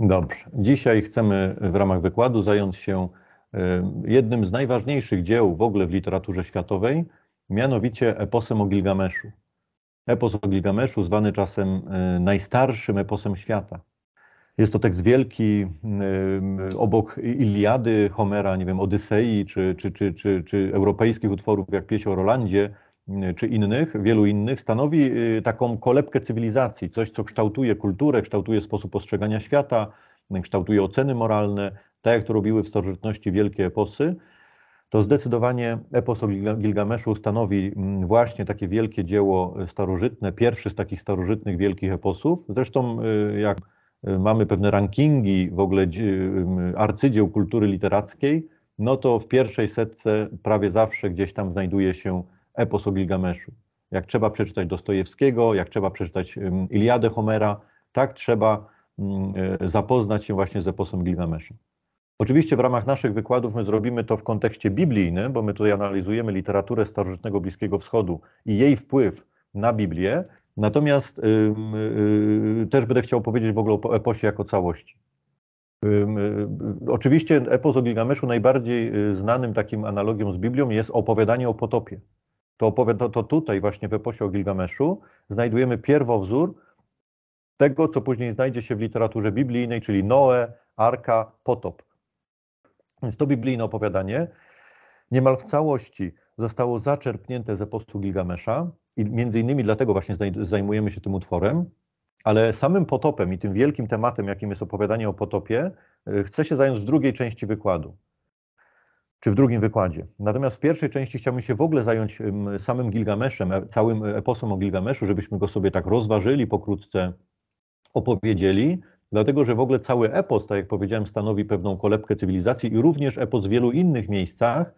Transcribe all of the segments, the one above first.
Dobrze. Dzisiaj chcemy w ramach wykładu zająć się y, jednym z najważniejszych dzieł w ogóle w literaturze światowej, mianowicie eposem o Gilgameszu. Epos o Gilgameszu, zwany czasem y, najstarszym eposem świata. Jest to tekst wielki, y, obok Iliady, Homera, nie wiem, Odysei czy, czy, czy, czy, europejskich utworów jak Pieśń o Rolandzie, Y, czy innych, wielu innych, stanowi y, taką kolebkę cywilizacji, coś, co kształtuje kulturę, kształtuje sposób postrzegania świata, y, kształtuje oceny moralne, tak jak to robiły w starożytności wielkie eposy, to zdecydowanie epos o Gilgameszu stanowi mm, właśnie takie wielkie dzieło starożytne, pierwszy z takich starożytnych wielkich eposów. Zresztą jak mamy pewne rankingi w ogóle arcydzieł kultury literackiej, no to w pierwszej setce prawie zawsze gdzieś tam znajduje się epos o Gilgameszu. Jak trzeba przeczytać Dostojewskiego, jak trzeba przeczytać Iliadę Homera, tak trzeba mm, e, zapoznać się właśnie z eposem Gilgameszu. Oczywiście w ramach naszych wykładów my zrobimy to w kontekście biblijnym, bo my tutaj analizujemy literaturę starożytnego Bliskiego Wschodu i jej wpływ na Biblię. Natomiast e, też będę chciał powiedzieć w ogóle o eposie jako całości. E, oczywiście epos o Gilgameszu najbardziej znanym takim analogiem z Biblią jest opowiadanie o potopie to, opowiada, to, to tutaj właśnie w eposie o Gilgameszu znajdujemy pierwowzór tego, co później znajdzie się w literaturze biblijnej, czyli Noe, Arka, Potop. Więc to biblijne opowiadanie niemal w całości zostało zaczerpnięte z eposu Gilgamesza i między innymi dlatego właśnie zajmujemy się tym utworem, ale samym potopem i tym wielkim tematem, jakim jest opowiadanie o potopie, e, chcę się zająć w drugiej części wykładu czy w drugim wykładzie. Natomiast w pierwszej części chciałbym się w ogóle zająć samym Gilgameszem, e, całym e, eposem o Gilgameszu, żebyśmy go sobie tak rozważyli pokrótce, opowiedzieli, dlatego że w ogóle cały epos, tak jak powiedziałem, stanowi pewną kolebkę cywilizacji i również epos w wielu innych miejscach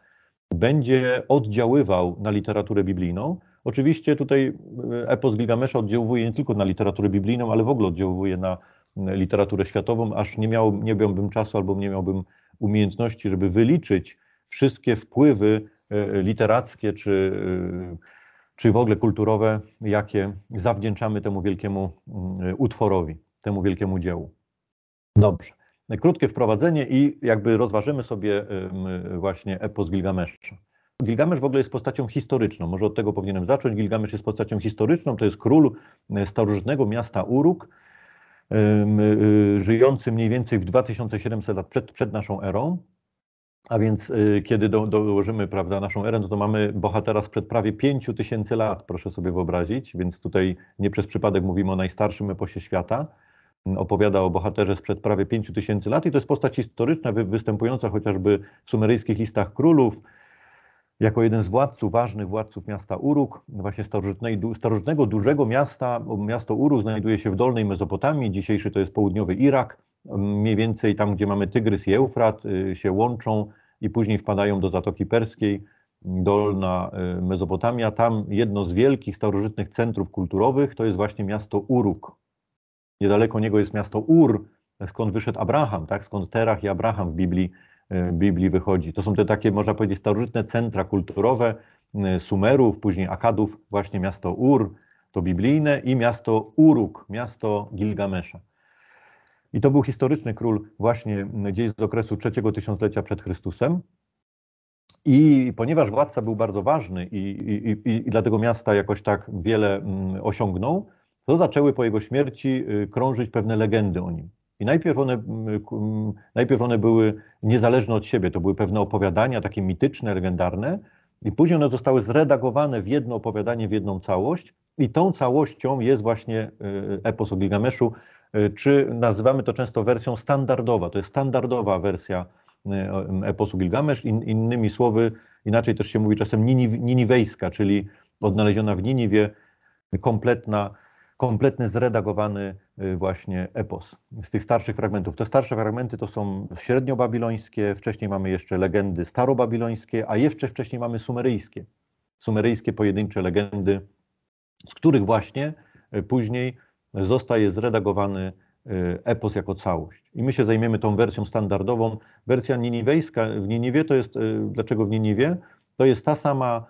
będzie oddziaływał na literaturę biblijną. Oczywiście tutaj e, epos Gilgamesza oddziałuje nie tylko na literaturę biblijną, ale w ogóle oddziałuje na literaturę światową, aż nie, miał, nie miałbym czasu albo nie miałbym umiejętności, żeby wyliczyć wszystkie wpływy e, literackie czy, e, czy w ogóle kulturowe, jakie zawdzięczamy temu wielkiemu mm, e, utworowi, temu wielkiemu dziełu. Dobrze. Krótkie wprowadzenie i jakby rozważymy sobie właśnie epos Gilgamesza. Gilgamesz w ogóle jest postacią historyczną. Może od tego powinienem zacząć. Gilgamesz jest postacią historyczną. To jest król starożytnego miasta Uruk, żyjący mniej więcej w 2700 lat przed, przed naszą erą. A więc y, kiedy do, dołożymy prawda, naszą erę, to, no to mamy bohatera sprzed prawie 5 tysięcy lat, proszę sobie wyobrazić, więc tutaj nie przez przypadek mówimy o najstarszym eposie świata. Mm, opowiada o bohaterze sprzed prawie 5 tysięcy lat i to jest postać historyczna, wy, występująca chociażby w sumeryjskich listach królów, jako jeden z władców, ważnych władców miasta Uruk, właśnie starożytnego dużego miasta, miasto Uruk znajduje się w Dolnej Mezopotamii, dzisiejszy to jest południowy Irak, mniej więcej tam, gdzie mamy Tygrys i Eufrat, y, się łączą i później wpadają do Zatoki Perskiej, dolna y, Mezopotamia. Tam jedno z wielkich starożytnych centrów kulturowych to jest właśnie miasto Uruk. Niedaleko niego jest miasto Ur, skąd wyszedł Abraham, tak? skąd Terach i Abraham w Biblii, y, Biblii wychodzi. To są te takie, można powiedzieć, starożytne centra kulturowe Sumerów, później Akadów, właśnie miasto Ur, to biblijne i miasto Uruk, miasto Gilgamesza. I to był historyczny król właśnie gdzieś z okresu trzeciego tysiąclecia przed Chrystusem. I ponieważ władca był bardzo ważny i, i, i, dla tego miasta jakoś tak wiele mm, osiągnął, to zaczęły po jego śmierci y, krążyć pewne legendy o nim. I najpierw one, y, mm, najpierw one były niezależne od siebie, to były pewne opowiadania takie mityczne, legendarne, i później one zostały zredagowane w jedno opowiadanie, w jedną całość, i tą całością jest właśnie y, epos o Gilgameszu, E, czy nazywamy to często wersją standardowa, to jest standardowa wersja e, eposu Gilgamesz, In, innymi słowy, inaczej też się mówi czasem niniwejska, czyli odnaleziona w Niniwie kompletna, kompletny zredagowany e, właśnie epos z tych starszych fragmentów. Te starsze fragmenty to są średniobabilońskie, wcześniej mamy jeszcze legendy starobabilońskie, a jeszcze wcześniej mamy sumeryjskie. Sumeryjskie pojedyncze legendy, z których właśnie później zostaje zredagowany y, epos jako całość. I my się zajmiemy tą wersją standardową. Wersja niniwejska w Niniwie to jest, y, dlaczego w Niniwie? To jest ta sama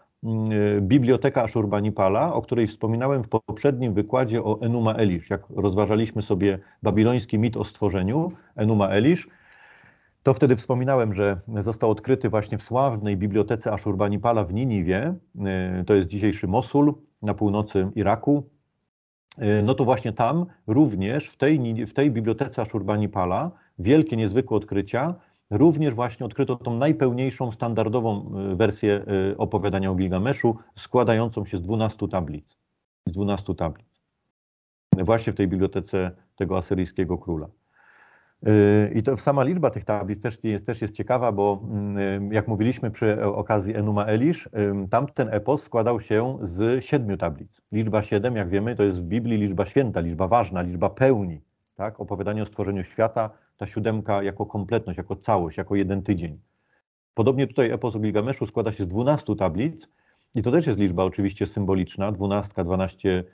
y, biblioteka Ashurbanipala, o której wspominałem w poprzednim wykładzie o Enuma Elish. Jak rozważaliśmy sobie babiloński mit o stworzeniu Enuma Elish, to wtedy wspominałem, że został odkryty właśnie w sławnej bibliotece Ashurbanipala w Niniwie, to jest dzisiejszy Mosul na północy Iraku, Y, no to właśnie tam również w tej, w tej bibliotece Ashurbanipala wielkie, niezwykłe odkrycia, również właśnie odkryto tą najpełniejszą standardową y, wersję y, opowiadania o Gilgameszu, składającą się z 12 tablic. Z 12 tablic. Właśnie w tej bibliotece tego asyryjskiego króla. I to sama liczba tych tablic też jest, też jest ciekawa, bo mm, jak mówiliśmy przy okazji Enuma Elish, tamten epos składał się z siedmiu tablic. Liczba siedem, jak wiemy, to jest w Biblii liczba święta, liczba ważna, liczba pełni. Tak? Opowiadanie o stworzeniu świata, ta siódemka jako kompletność, jako całość, jako jeden tydzień. Podobnie tutaj epos o Gilgameszu składa się z dwunastu tablic i to też jest liczba oczywiście symboliczna. Dwunastka, dwanaście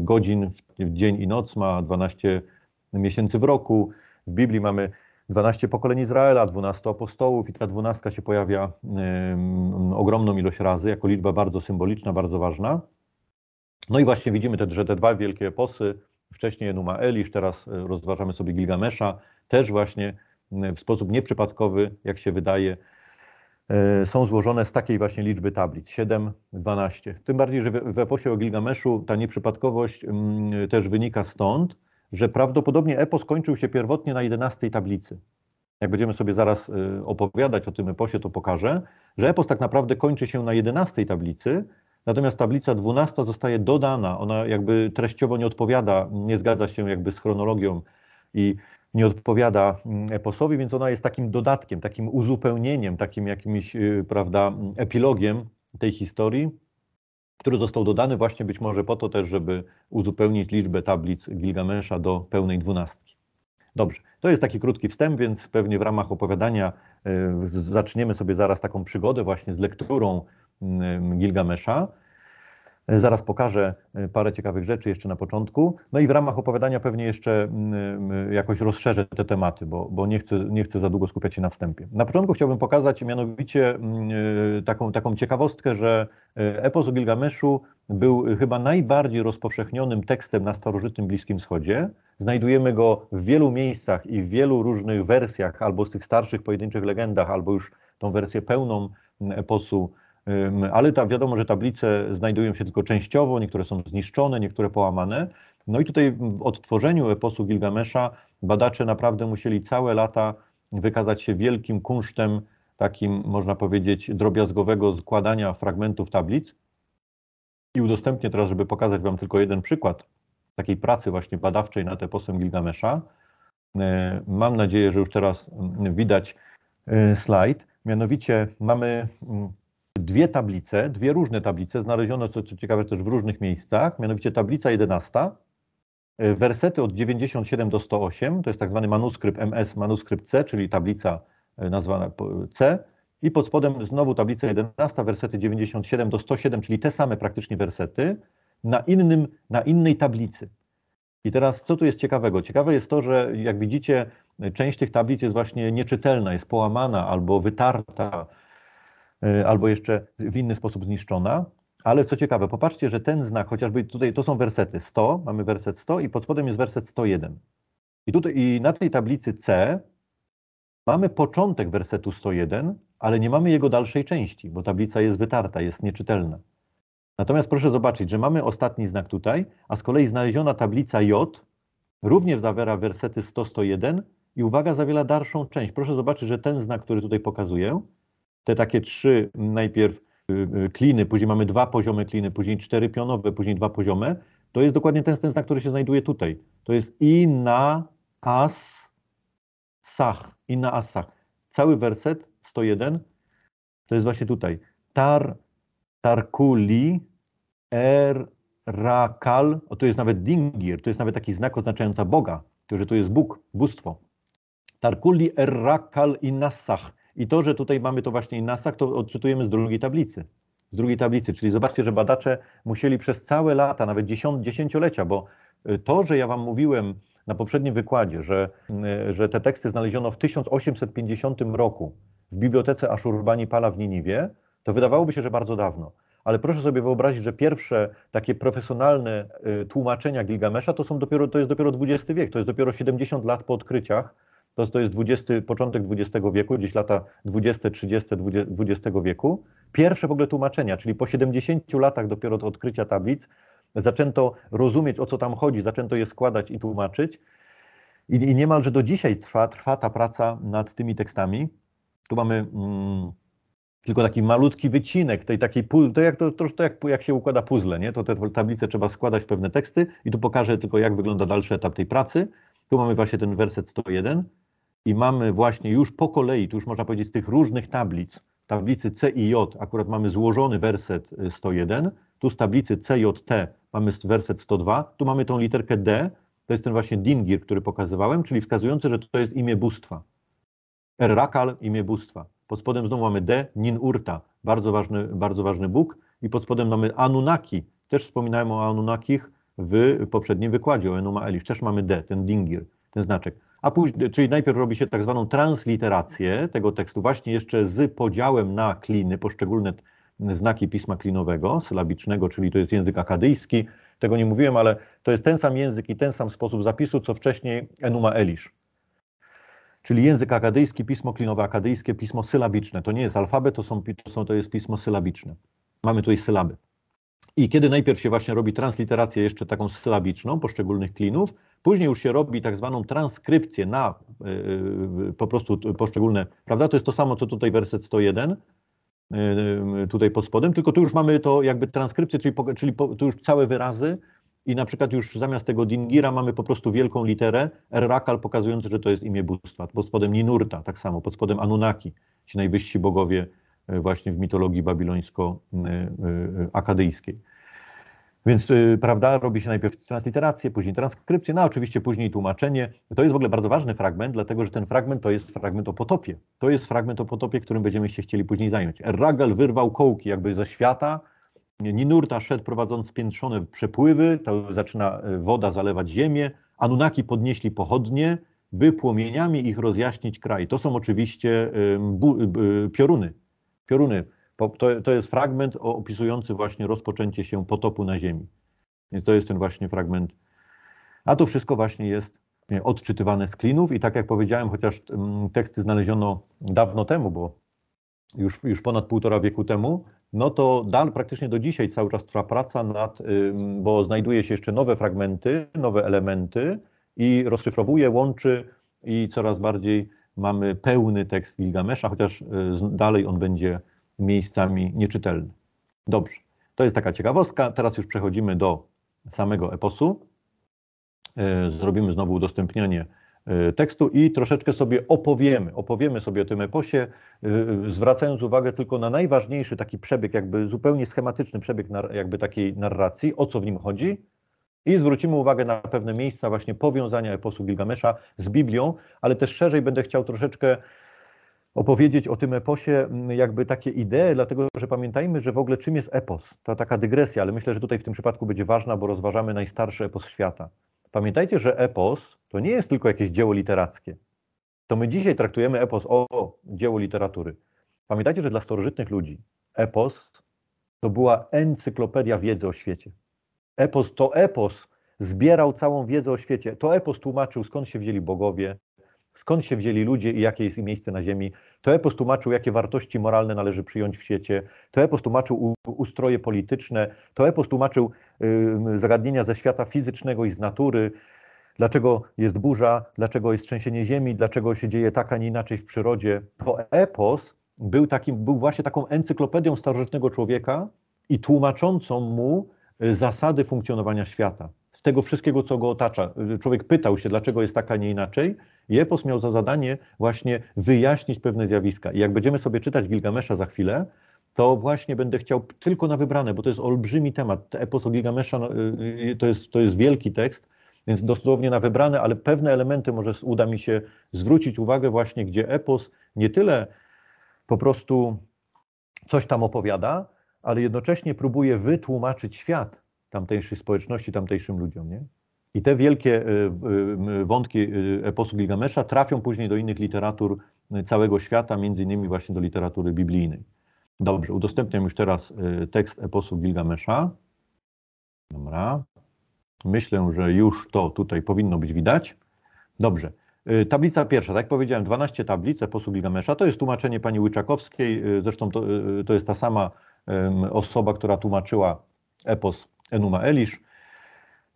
godzin w dzień i noc ma dwanaście miesięcy w roku. W Biblii mamy 12 pokoleń Izraela, 12 apostołów i ta dwunastka się pojawia y, ogromną ilość razy, jako liczba bardzo symboliczna, bardzo ważna. No i właśnie widzimy, te, że te dwa wielkie eposy, wcześniej Enuma Elish, teraz e, rozważamy sobie Gilgamesza, też właśnie w sposób nieprzypadkowy, jak się wydaje, e, są złożone z takiej właśnie liczby tablic 7, 12. Tym bardziej, że w eposie o Gilgameszu ta nieprzypadkowość też wynika stąd, że prawdopodobnie epos kończył się pierwotnie na 11 tablicy. Jak będziemy sobie zaraz y, opowiadać o tym eposie, to pokażę, że epos tak naprawdę kończy się na 11 tablicy, natomiast tablica 12 zostaje dodana. Ona jakby treściowo nie odpowiada, nie zgadza się jakby z chronologią i nie odpowiada mm, eposowi, więc ona jest takim dodatkiem, takim uzupełnieniem, takim jakimś, y, prawda, epilogiem tej historii który został dodany właśnie być może po to też, żeby uzupełnić liczbę tablic Gilgamesza do pełnej dwunastki. Dobrze, to jest taki krótki wstęp, więc pewnie w ramach opowiadania e, zaczniemy sobie zaraz taką przygodę właśnie z lekturą y, mm, Gilgamesza. Zaraz pokażę y, parę ciekawych rzeczy jeszcze na początku. No i w ramach opowiadania pewnie jeszcze mm, y, jakoś rozszerzę te tematy, bo, bo nie, chcę, nie chcę za długo skupiać się na wstępie. Na początku chciałbym pokazać mianowicie mm, y, taką, taką ciekawostkę, że epos o Gilgameszu był chyba najbardziej rozpowszechnionym tekstem na starożytnym Bliskim Wschodzie. Znajdujemy go w wielu miejscach i w wielu różnych wersjach, albo z tych starszych pojedynczych legendach, albo już tą wersję pełną mm, eposu ale ta, wiadomo, że tablice znajdują się tylko częściowo, niektóre są zniszczone, niektóre połamane. No i tutaj w odtworzeniu eposu Gilgamesza badacze naprawdę musieli całe lata wykazać się wielkim kunsztem, takim można powiedzieć drobiazgowego składania fragmentów tablic. I udostępnię teraz, żeby pokazać Wam tylko jeden przykład takiej pracy właśnie badawczej nad eposem Gilgamesza. Yy, mam nadzieję, że już teraz mm, widać yy, slajd. Mianowicie mamy mm, dwie tablice, dwie różne tablice, znalezione, co, co ciekawe, też w różnych miejscach, mianowicie tablica 11, e, wersety od 97 do 108, to jest tak zwany manuskrypt MS, manuskrypt C, czyli tablica e, nazwana C, i pod spodem znowu tablica 11, wersety 97 do 107, czyli te same praktycznie wersety, na, innym, na innej tablicy. I teraz co tu jest ciekawego? Ciekawe jest to, że jak widzicie, część tych tablic jest właśnie nieczytelna, jest połamana albo wytarta, Y, albo jeszcze w inny sposób zniszczona. Ale co ciekawe, popatrzcie, że ten znak, chociażby tutaj to są wersety 100, mamy werset 100 i pod spodem jest werset 101. I, tutaj, I na tej tablicy C mamy początek wersetu 101, ale nie mamy jego dalszej części, bo tablica jest wytarta, jest nieczytelna. Natomiast proszę zobaczyć, że mamy ostatni znak tutaj, a z kolei znaleziona tablica J również zawiera wersety 100-101 i uwaga, zawiera dalszą część. Proszę zobaczyć, że ten znak, który tutaj pokazuję, te takie trzy najpierw y, y, kliny, później mamy dwa poziome kliny, później cztery pionowe, później dwa poziome, to jest dokładnie ten, ten znak, który się znajduje tutaj. To jest i na as sach, i na as sach. Cały werset 101 to jest właśnie tutaj. Tar, tarkuli, er, rakal, o to jest nawet dingir, to jest nawet taki znak oznaczający Boga, to, że to jest Bóg, bóstwo. Tarkuli, er, rakal i nasach. I to, że tutaj mamy to właśnie INASAC, to odczytujemy z drugiej tablicy. Z drugiej tablicy, czyli zobaczcie, że badacze musieli przez całe lata, nawet dziesiąt, dziesięciolecia, bo y, to, że ja Wam mówiłem na poprzednim wykładzie, że, y, że te teksty znaleziono w 1850 roku w bibliotece Ashurbanipala w Niniwie, to wydawałoby się, że bardzo dawno. Ale proszę sobie wyobrazić, że pierwsze takie profesjonalne y, tłumaczenia Gilgamesza to, są dopiero, to jest dopiero XX wiek, to jest dopiero 70 lat po odkryciach to, to jest 20, początek XX wieku, gdzieś lata 20, 30 XX wieku. Pierwsze w ogóle tłumaczenia, czyli po 70 latach dopiero od odkrycia tablic zaczęto rozumieć, o co tam chodzi, zaczęto je składać i tłumaczyć. I, i niemalże do dzisiaj trwa, trwa ta praca nad tymi tekstami. Tu mamy mm, tylko taki malutki wycinek tej takiej, to jak, to, to, to jak, jak się układa puzzle, nie? to te tablice trzeba składać w pewne teksty i tu pokażę tylko jak wygląda dalszy etap tej pracy. Tu mamy właśnie ten werset 101 i mamy właśnie już po kolei, tu już można powiedzieć z tych różnych tablic, tablicy C i J akurat mamy złożony werset 101, y, tu z tablicy C T mamy werset 102, tu mamy tą literkę D, to jest ten właśnie dingir, który pokazywałem, czyli wskazujący, że to jest imię bóstwa. Errakal, imię bóstwa. Pod spodem znowu mamy D, Ninurta, bardzo ważny, bardzo ważny Bóg. I pod spodem mamy Anunnaki, też wspominałem o Anunnakich w poprzednim wykładzie, o Enuma Elish, też mamy D, ten dingir, ten znaczek a później, czyli najpierw robi się tak zwaną transliterację tego tekstu, właśnie jeszcze z podziałem na kliny, poszczególne znaki pisma klinowego, sylabicznego, czyli to jest język akadyjski. Tego nie mówiłem, ale to jest ten sam język i ten sam sposób zapisu, co wcześniej Enuma Elish. Czyli język akadyjski, pismo klinowe akadyjskie, pismo sylabiczne. To nie jest alfabet, to, są, to, są, to jest pismo sylabiczne. Mamy tutaj sylaby. I kiedy najpierw się właśnie robi transliterację jeszcze taką sylabiczną poszczególnych klinów, Później już się robi tak zwaną transkrypcję na e, e, po prostu poszczególne, prawda? To jest to samo, co tutaj werset 101, e, tutaj pod spodem, tylko tu już mamy to jakby transkrypcję, czyli, czyli tu już całe wyrazy i na przykład już zamiast tego dingira mamy po prostu wielką literę Rakal pokazujący, że to jest imię bóstwa. Pod spodem Ninurta tak samo, pod spodem Anunnaki, ci najwyżsi bogowie właśnie w mitologii babilońsko-akadyjskiej. Więc, y, prawda, robi się najpierw transliterację, później transkrypcję, no a oczywiście później tłumaczenie. To jest w ogóle bardzo ważny fragment, dlatego że ten fragment to jest fragment o potopie. To jest fragment o potopie, którym będziemy się chcieli później zająć. Erragel wyrwał kołki jakby ze świata, Ninurta szedł prowadząc piętrzone przepływy, to zaczyna y, woda zalewać ziemię, Anunaki podnieśli pochodnie, by płomieniami ich rozjaśnić kraj. To są oczywiście y, bu, y, pioruny. Pioruny to, to jest fragment opisujący właśnie rozpoczęcie się potopu na Ziemi. Więc to jest ten właśnie fragment. A to wszystko właśnie jest odczytywane z klinów i tak jak powiedziałem, chociaż mm, teksty znaleziono dawno temu, bo już, już ponad półtora wieku temu, no to dal praktycznie do dzisiaj cały czas trwa praca nad, bo znajduje się jeszcze nowe fragmenty, nowe elementy i rozszyfrowuje, łączy i coraz bardziej mamy pełny tekst Gilgamesza, chociaż y, dalej on będzie miejscami nieczytelny. Dobrze, to jest taka ciekawostka. Teraz już przechodzimy do samego eposu. E, zrobimy znowu udostępnianie e, tekstu i troszeczkę sobie opowiemy, opowiemy sobie o tym eposie, e, zwracając uwagę tylko na najważniejszy taki przebieg, jakby zupełnie schematyczny przebieg jakby takiej narracji, o co w nim chodzi, i zwrócimy uwagę na pewne miejsca właśnie powiązania eposu Gilgamesza z Biblią, ale też szerzej będę chciał troszeczkę opowiedzieć o tym eposie mm, jakby takie idee, dlatego że pamiętajmy, że w ogóle czym jest epos? To taka dygresja, ale myślę, że tutaj w tym przypadku będzie ważna, bo rozważamy najstarszy epos świata. Pamiętajcie, że epos to nie jest tylko jakieś dzieło literackie. To my dzisiaj traktujemy epos o, o dzieło literatury. Pamiętajcie, że dla starożytnych ludzi epos to była encyklopedia wiedzy o świecie. Epos to epos zbierał całą wiedzę o świecie. To epos tłumaczył, skąd się wzięli bogowie, skąd się wzięli ludzie i jakie jest ich miejsce na ziemi. To epos tłumaczył, jakie wartości moralne należy przyjąć w świecie. To epos tłumaczył ustroje polityczne. To epos tłumaczył zagadnienia ze świata fizycznego i z natury. Dlaczego jest burza, dlaczego jest trzęsienie ziemi, dlaczego się dzieje tak, a nie inaczej w przyrodzie. To epos był, takim, był właśnie taką encyklopedią starożytnego człowieka i tłumaczącą mu y, zasady funkcjonowania świata z tego wszystkiego, co go otacza. Człowiek pytał się, dlaczego jest tak, a nie inaczej. epos miał za zadanie właśnie wyjaśnić pewne zjawiska. I jak będziemy sobie czytać Gilgamesza za chwilę, to właśnie będę chciał tylko na wybrane, bo to jest olbrzymi temat. Epos o Gilgamesza no, y, to jest, to jest wielki tekst, więc dosłownie na wybrane, ale pewne elementy może uda mi się zwrócić uwagę właśnie, gdzie epos nie tyle po prostu coś tam opowiada, ale jednocześnie próbuje wytłumaczyć świat tamtejszej społeczności, tamtejszym ludziom. Nie? I te wielkie e, wątki e, eposu Gilgamesza trafią później do innych literatur e, całego świata, między innymi właśnie do literatury biblijnej. Dobrze, udostępniam już teraz tekst eposu Gilgamesza. Dobra. Myślę, że już to tutaj powinno być widać. Dobrze. Tablica pierwsza, tak jak powiedziałem, 12 tablic eposu Gilgamesza. To jest tłumaczenie pani Łyczakowskiej, zresztą to, to jest ta sama osoba, która tłumaczyła epos Enuma Elish.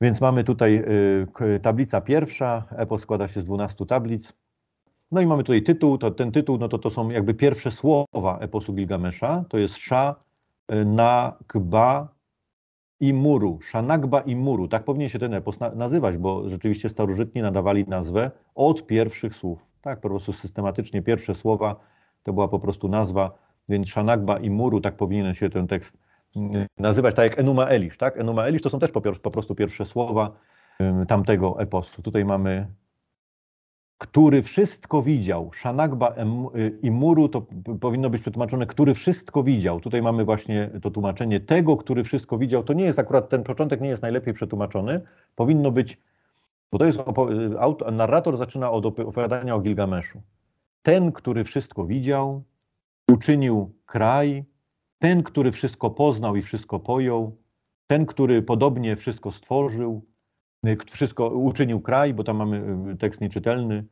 Więc mamy tutaj y, tablica pierwsza, Epos składa się z 12 tablic. No i mamy tutaj tytuł, to, ten tytuł no to, to są jakby pierwsze słowa eposu Gilgamesza, to jest Sza, y, Nagba i Muru, Nagba i Muru, tak powinien się ten epos na nazywać, bo rzeczywiście starożytni nadawali nazwę od pierwszych słów, tak po prostu systematycznie pierwsze słowa to była po prostu nazwa, więc Nagba i Muru, tak powinien się ten tekst nazywać, tak jak Enuma Elish, tak? Enuma Elish to są też po, po prostu pierwsze słowa tamtego eposu. Tutaj mamy który wszystko widział. Szanagba y, i Muru to powinno być przetłumaczone, który wszystko widział. Tutaj mamy właśnie to tłumaczenie tego, który wszystko widział. To nie jest akurat, ten początek nie jest najlepiej przetłumaczony. Powinno być, bo to jest, y, auto, narrator zaczyna od opowiadania o Gilgameszu. Ten, który wszystko widział, uczynił kraj, ten, który wszystko poznał i wszystko pojął, ten, który podobnie wszystko stworzył, y, wszystko uczynił kraj, bo tam mamy y, tekst nieczytelny,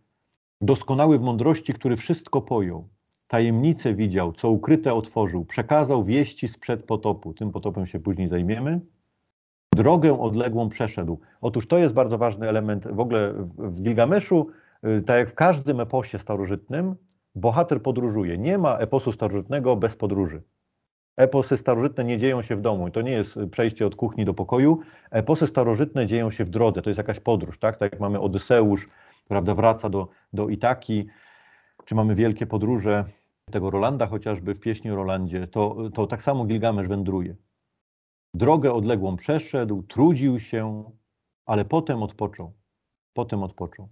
doskonały w mądrości, który wszystko pojął, tajemnice widział, co ukryte otworzył, przekazał wieści sprzed potopu, tym potopem się później zajmiemy, drogę odległą przeszedł. Otóż to jest bardzo ważny element w ogóle w Gilgameszu, y, tak jak w każdym eposie starożytnym, bohater podróżuje. Nie ma eposu starożytnego bez podróży. Eposy starożytne nie dzieją się w domu. To nie jest przejście od kuchni do pokoju. Eposy starożytne dzieją się w drodze. To jest jakaś podróż, tak? Tak jak mamy Odyseusz, prawda, wraca do, do Itaki, czy mamy wielkie podróże tego Rolanda chociażby w pieśni o Rolandzie, to, to tak samo Gilgamesz wędruje. Drogę odległą przeszedł, trudził się, ale potem odpoczął. Potem odpoczął.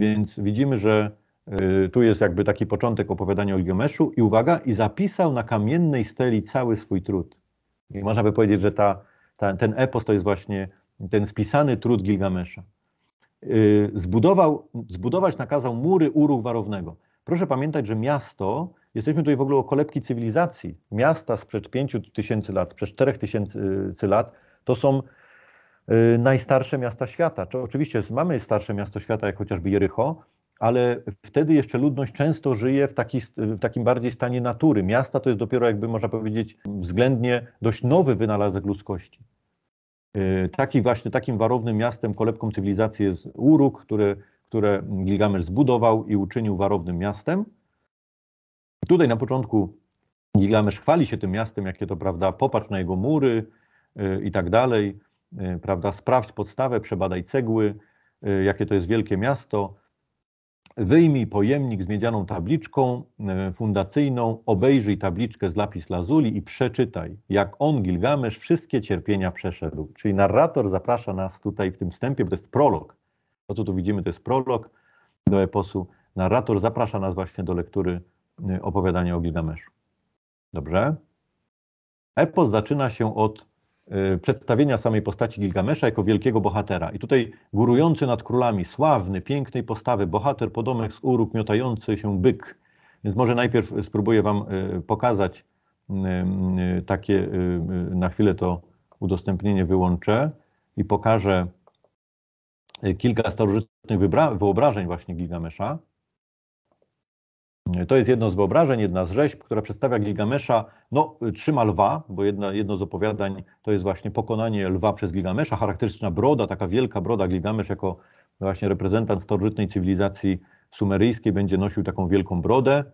Więc widzimy, że Y, tu jest jakby taki początek opowiadania o Gilgameszu i uwaga, i zapisał na kamiennej steli cały swój trud. I można by powiedzieć, że ta, ta, ten epos to jest właśnie ten spisany trud Gilgamesza. Y, zbudował, zbudować nakazał mury urów warownego. Proszę pamiętać, że miasto, jesteśmy tutaj w ogóle o kolebki cywilizacji. Miasta sprzed 5 tysięcy lat, sprzed 4 tysięcy y, lat, to są najstarsze miasta świata. Oczywiście mamy starsze miasto świata, jak chociażby Jericho, ale wtedy jeszcze ludność często żyje w, taki, w takim bardziej stanie natury. Miasta to jest dopiero, jakby można powiedzieć, względnie dość nowy wynalazek ludzkości. Y, taki właśnie, takim warownym miastem, kolebką cywilizacji jest Uruk, który, które Gilgamesz zbudował i uczynił warownym miastem. Tutaj na początku Gilgamesz chwali się tym miastem, jakie to, prawda, popatrz na jego mury y, i tak dalej, y, prawda, sprawdź podstawę, przebadaj cegły, jakie to jest wielkie miasto. Wyjmij pojemnik z miedzianą tabliczką e, fundacyjną, obejrzyj tabliczkę z lapis lazuli i przeczytaj, jak on, Gilgamesz, wszystkie cierpienia przeszedł. Czyli narrator zaprasza nas tutaj w tym wstępie, bo to jest prolog. To, co tu widzimy, to jest prolog do eposu. Narrator zaprasza nas właśnie do lektury e, opowiadania o Gilgameszu. Dobrze? Epos zaczyna się od Y, przedstawienia samej postaci Gilgamesza jako wielkiego bohatera. I tutaj górujący nad królami, sławny, pięknej postawy, bohater podomek z uruk, miotający się byk. Więc może najpierw spróbuję Wam y, pokazać y, takie, na chwilę to udostępnienie wyłączę i pokażę kilka starożytnych wyobrażeń właśnie Gilgamesza. To jest jedno z wyobrażeń, jedna z rzeźb, która przedstawia Gilgamesza, no trzyma lwa, bo jedna, jedno z opowiadań to jest właśnie pokonanie lwa przez Gilgamesza, charakterystyczna broda, taka wielka broda Gilgamesz jako właśnie reprezentant starożytnej cywilizacji sumeryjskiej będzie nosił taką wielką brodę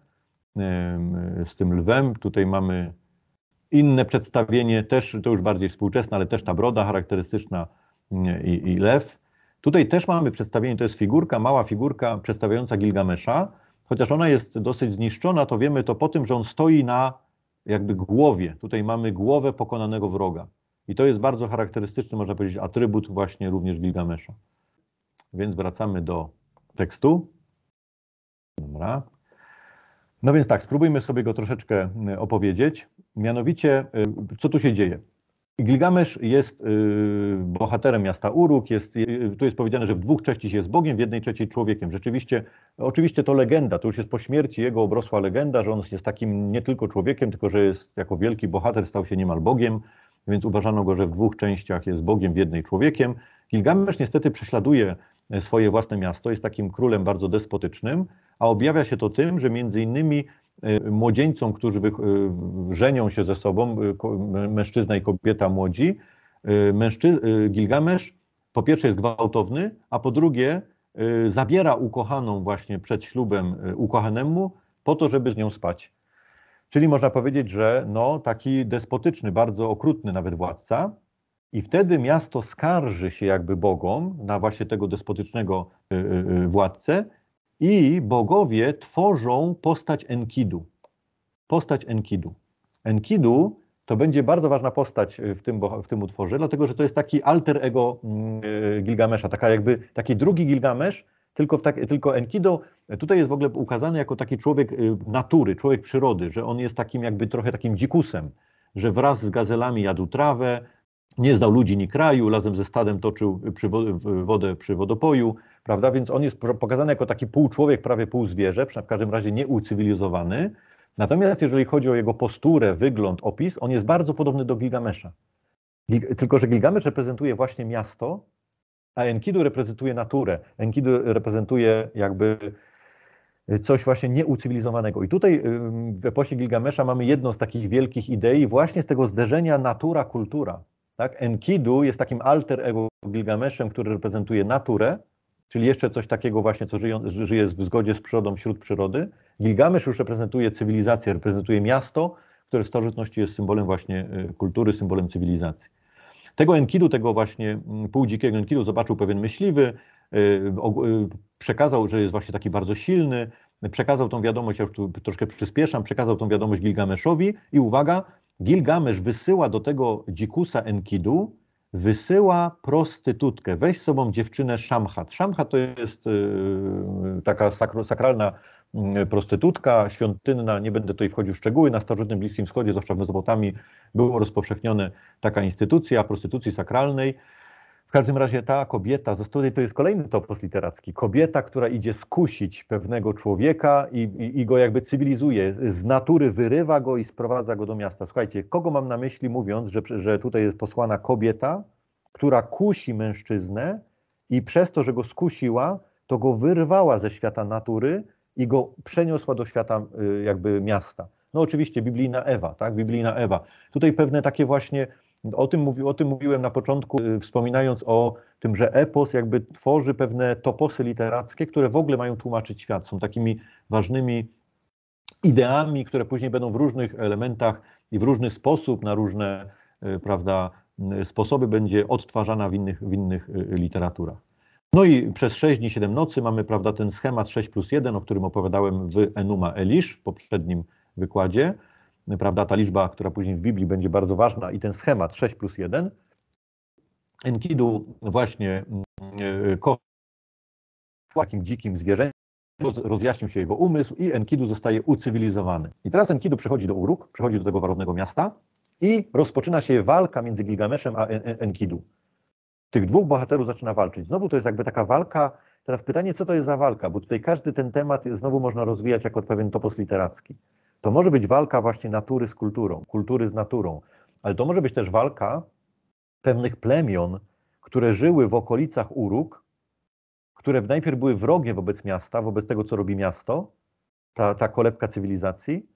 z tym lwem. Tutaj mamy inne przedstawienie, też to już bardziej współczesne, ale też ta broda charakterystyczna mm, i, i lew. Tutaj też mamy przedstawienie, to jest figurka, mała figurka przedstawiająca Gilgamesza, chociaż ona jest dosyć zniszczona, to wiemy to po tym, że on stoi na jakby głowie. Tutaj mamy głowę pokonanego wroga. I to jest bardzo charakterystyczny, można powiedzieć, atrybut właśnie również Gilgamesza. Więc wracamy do tekstu. Dobra. No więc tak, spróbujmy sobie go troszeczkę e, opowiedzieć. Mianowicie, e, co tu się dzieje? Gilgamesz jest y, bohaterem miasta Uruk, jest, y, tu jest powiedziane, że w dwóch trzecich jest Bogiem, w jednej trzeciej człowiekiem. Rzeczywiście, oczywiście to legenda, to już jest po śmierci jego obrosła legenda, że on jest takim nie tylko człowiekiem, tylko że jest jako wielki bohater, stał się niemal Bogiem, więc uważano go, że w dwóch częściach jest Bogiem, w jednej człowiekiem. Gilgamesz niestety prześladuje e, swoje własne miasto, jest takim królem bardzo despotycznym, a objawia się to tym, że między innymi Y, młodzieńcom, którzy y, żenią się ze sobą, y, mężczyzna i kobieta młodzi, mężczyz... Gilgamesz po pierwsze jest gwałtowny, a po drugie zabiera ukochaną właśnie przed ślubem ukochanemu po to, żeby z nią spać. Czyli można powiedzieć, że no, taki despotyczny, bardzo okrutny nawet władca. I wtedy miasto skarży się jakby bogom na właśnie tego despotycznego władcę i bogowie tworzą postać Enkidu. Postać Enkidu. Enkidu to będzie bardzo ważna postać e, w tym, w tym utworze, dlatego że to jest taki alter ego mm, e, Gilgamesza, taka jakby taki drugi Gilgamesz, tylko, tak, tylko Enkido tutaj jest w ogóle ukazany jako taki człowiek e, natury, człowiek przyrody, że on jest takim jakby trochę takim dzikusem, że wraz z gazelami jadł trawę, nie znał ludzi ni kraju, razem ze stadem toczył przy wodę przy wodopoju, prawda? Więc on jest pokazany jako taki pół człowiek, prawie pół zwierzę, w każdym razie nieucywilizowany. Natomiast jeżeli chodzi o jego posturę, wygląd, opis, on jest bardzo podobny do Gilgamesza. Tylko, że Gilgamesz reprezentuje właśnie miasto, a Enkidu reprezentuje naturę. Enkidu reprezentuje jakby y, coś właśnie nieucywilizowanego. I tutaj w eposie Gilgamesza mamy jedną z takich wielkich idei właśnie z tego zderzenia natura-kultura. Tak? Enkidu jest takim alter ego Gilgameszem, który reprezentuje naturę, czyli jeszcze coś takiego właśnie, co żyje, żyje w zgodzie z przyrodą, wśród przyrody. Gilgamesz już reprezentuje cywilizację, reprezentuje miasto, które w starożytności jest symbolem właśnie y, kultury, symbolem cywilizacji. Tego Enkidu, tego właśnie mm, półdzikiego Enkidu zobaczył pewien myśliwy, y, y, przekazał, że jest właśnie taki bardzo silny, przekazał tą wiadomość, ja już tu troszkę przyspieszam, przekazał tą wiadomość Gilgameszowi i uwaga, Gilgamesz wysyła do tego dzikusa Enkidu, wysyła prostytutkę, weź z sobą dziewczynę Szamchat. Szamchat to jest y, y, taka sakralna y, prostytutka świątynna, nie będę tutaj wchodził w szczegóły, na starożytnym Bliskim Wschodzie, zwłaszcza w Mezopotamii, było rozpowszechnione taka instytucja prostytucji sakralnej. W każdym razie ta kobieta ze to jest kolejny topos literacki. Kobieta, która idzie skusić pewnego człowieka i, i, i, go jakby cywilizuje, z natury wyrywa go i sprowadza go do miasta. Słuchajcie, kogo mam na myśli mówiąc, że, że tutaj jest posłana kobieta, która kusi mężczyznę i przez to, że go skusiła, to go wyrwała ze świata natury i go przeniosła do świata y, jakby miasta. No oczywiście biblijna Ewa, tak? Biblijna Ewa. Tutaj pewne takie właśnie o tym, o tym mówiłem na początku, y, wspominając o tym, że epos jakby tworzy pewne toposy literackie, które w ogóle mają tłumaczyć świat. Są takimi ważnymi ideami, które później będą w różnych elementach i w różny sposób, na różne y, prawda, y, sposoby będzie odtwarzana w innych, w innych literaturach. No i przez 6 dni, 7 nocy mamy prawda, ten schemat 6 plus 1, o którym opowiadałem w Enuma Elish w poprzednim wykładzie prawda, ta liczba, która później w Biblii będzie bardzo ważna i ten schemat 6 plus 1, Enkidu właśnie mm, kochał takim dzikim zwierzęciem, rozjaśnił się jego umysł i Enkidu zostaje ucywilizowany. I teraz Enkidu przechodzi do Uruk, przechodzi do tego warownego miasta i rozpoczyna się walka między Gilgameszem a Enkidu. Tych dwóch bohaterów zaczyna walczyć. Znowu to jest jakby taka walka. Teraz pytanie, co to jest za walka, bo tutaj każdy ten temat znowu można rozwijać jako pewien topos literacki. To może być walka właśnie natury z kulturą, kultury z naturą, ale to może być też walka pewnych plemion, które żyły w okolicach Uruk, które najpierw były wrogie wobec miasta, wobec tego, co robi miasto, ta, ta kolebka cywilizacji,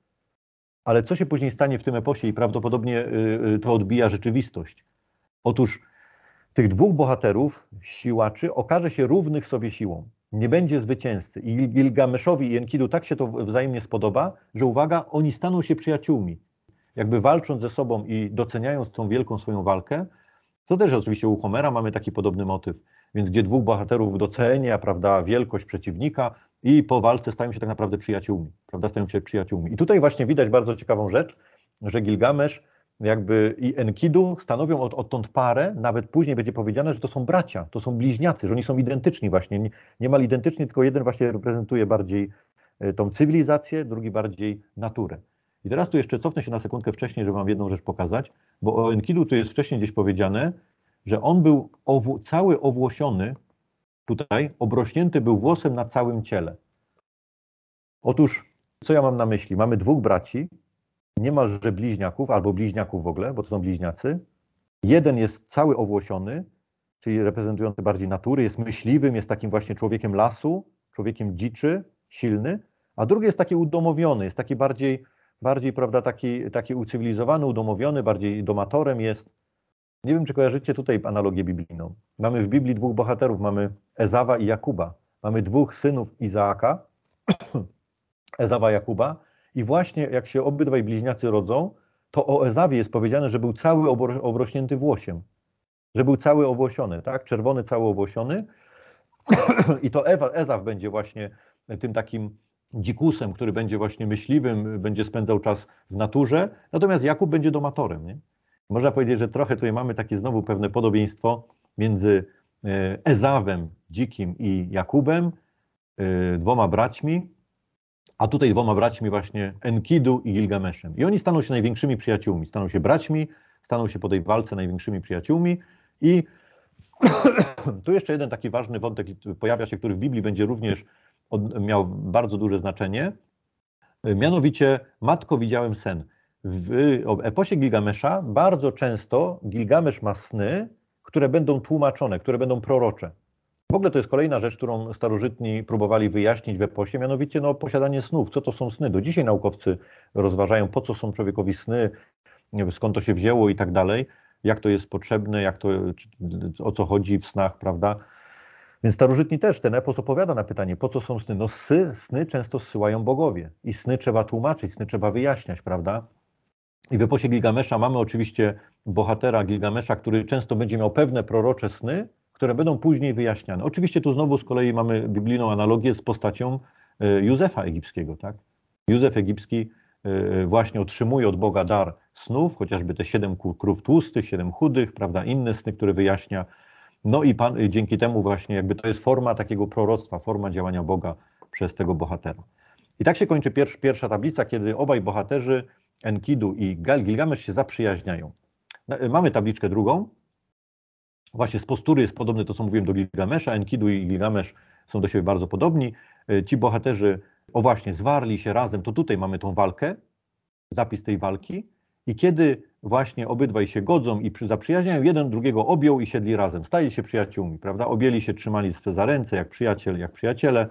ale co się później stanie w tym eposie i prawdopodobnie y, y, to odbija rzeczywistość. Otóż tych dwóch bohaterów, siłaczy, okaże się równych sobie siłą nie będzie zwycięzcy. I Gilgameszowi i Enkidu tak się to wzajemnie spodoba, że uwaga, oni staną się przyjaciółmi. Jakby walcząc ze sobą i doceniając tą wielką swoją walkę, co też oczywiście u Homera mamy taki podobny motyw, więc gdzie dwóch bohaterów docenia, prawda, wielkość przeciwnika i po walce stają się tak naprawdę przyjaciółmi, prawda, stają się przyjaciółmi. I tutaj właśnie widać bardzo ciekawą rzecz, że Gilgamesz jakby i Enkidu stanowią od, odtąd parę, nawet później będzie powiedziane, że to są bracia, to są bliźniacy, że oni są identyczni właśnie, nie, niemal identyczni, tylko jeden właśnie reprezentuje bardziej e, tą cywilizację, drugi bardziej naturę. I teraz tu jeszcze cofnę się na sekundkę wcześniej, żeby wam jedną rzecz pokazać, bo o Enkidu tu jest wcześniej gdzieś powiedziane, że on był owu, cały owłosiony, tutaj obrośnięty był włosem na całym ciele. Otóż, co ja mam na myśli? Mamy dwóch braci, niemalże bliźniaków albo bliźniaków w ogóle, bo to są bliźniacy. Jeden jest cały owłosiony, czyli reprezentujący bardziej natury, jest myśliwym, jest takim właśnie człowiekiem lasu, człowiekiem dziczy, silny, a drugi jest taki udomowiony, jest taki bardziej, bardziej prawda, taki, taki ucywilizowany, udomowiony, bardziej domatorem jest. Nie wiem, czy kojarzycie tutaj analogię biblijną. Mamy w Biblii dwóch bohaterów, mamy Ezawa i Jakuba. Mamy dwóch synów Izaaka, Ezawa i Jakuba, i właśnie jak się obydwaj bliźniacy rodzą, to o Ezawie jest powiedziane, że był cały obro, obrośnięty włosiem. Że był cały owłosiony, tak? Czerwony, cały owłosiony. I to Ewa, Ezaw będzie właśnie tym takim dzikusem, który będzie właśnie myśliwym, będzie spędzał czas w naturze, natomiast Jakub będzie domatorem. Nie? Można powiedzieć, że trochę tutaj mamy takie znowu pewne podobieństwo między e, Ezawem dzikim i Jakubem, e, dwoma braćmi, a tutaj dwoma braćmi właśnie Enkidu i Gilgameszem. I oni staną się największymi przyjaciółmi, staną się braćmi, staną się po tej walce największymi przyjaciółmi i tu jeszcze jeden taki ważny wątek pojawia się, który w Biblii będzie również od, miał bardzo duże znaczenie. E, mianowicie, matko, widziałem sen. W eposie Gilgamesza bardzo często Gilgamesz ma sny, które będą tłumaczone, które będą prorocze. W ogóle to jest kolejna rzecz, którą starożytni próbowali wyjaśnić w eposie, mianowicie no, posiadanie snów. Co to są sny? Do dzisiaj naukowcy rozważają, po co są człowiekowi sny, skąd to się wzięło i tak dalej, jak to jest potrzebne, jak to, o co chodzi w snach, prawda? Więc starożytni też, ten epos opowiada na pytanie, po co są sny? No sy, sny często zsyłają bogowie i sny trzeba tłumaczyć, sny trzeba wyjaśniać, prawda? I w eposie Gilgamesza mamy oczywiście bohatera Gilgamesza, który często będzie miał pewne prorocze sny, które będą później wyjaśniane. Oczywiście tu znowu z kolei mamy biblijną analogię z postacią e, Józefa Egipskiego. Tak? Józef Egipski e, właśnie otrzymuje od Boga dar snów, chociażby te siedem krów tłustych, siedem chudych, prawda, inne sny, które wyjaśnia. No i pan, e, dzięki temu właśnie jakby to jest forma takiego proroctwa, forma działania Boga przez tego bohatera. I tak się kończy pierwsza, pierwsza tablica, kiedy obaj bohaterzy Enkidu i Gilgamesz się zaprzyjaźniają. Mamy tabliczkę drugą, Właśnie z postury jest podobny to, co mówiłem do Gilgamesza. Enkidu i Gilgamesz są do siebie bardzo podobni. E, ci bohaterzy, o właśnie, zwarli się razem, to tutaj mamy tą walkę, zapis tej walki. I kiedy właśnie obydwaj się godzą i przy, zaprzyjaźniają, jeden drugiego objął i siedli razem. Stali się przyjaciółmi, prawda? Objęli się, trzymali za ręce, jak przyjaciel, jak przyjaciele,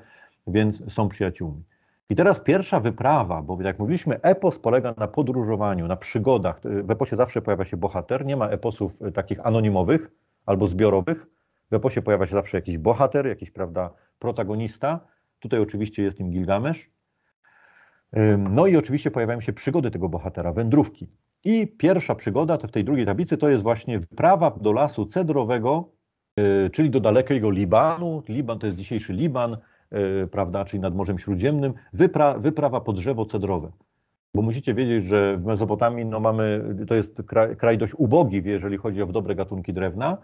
więc są przyjaciółmi. I teraz pierwsza wyprawa, bo jak mówiliśmy, epos polega na podróżowaniu, na przygodach. E, w eposie zawsze pojawia się bohater, nie ma eposów e, takich anonimowych, albo zbiorowych. W eposie pojawia się zawsze jakiś bohater, jakiś prawda, protagonista. Tutaj oczywiście jest nim Gilgamesz. No i oczywiście pojawiają się przygody tego bohatera, wędrówki. I pierwsza przygoda to w tej drugiej tablicy to jest właśnie wyprawa do lasu cedrowego, y, czyli do dalekiego Libanu. Liban to jest dzisiejszy Liban, y, prawda, czyli nad Morzem Śródziemnym. Wypra wyprawa po drzewo cedrowe. Bo musicie wiedzieć, że w Mezopotamii no mamy, to jest kraj, kraj dość ubogi, jeżeli chodzi o dobre gatunki drewna,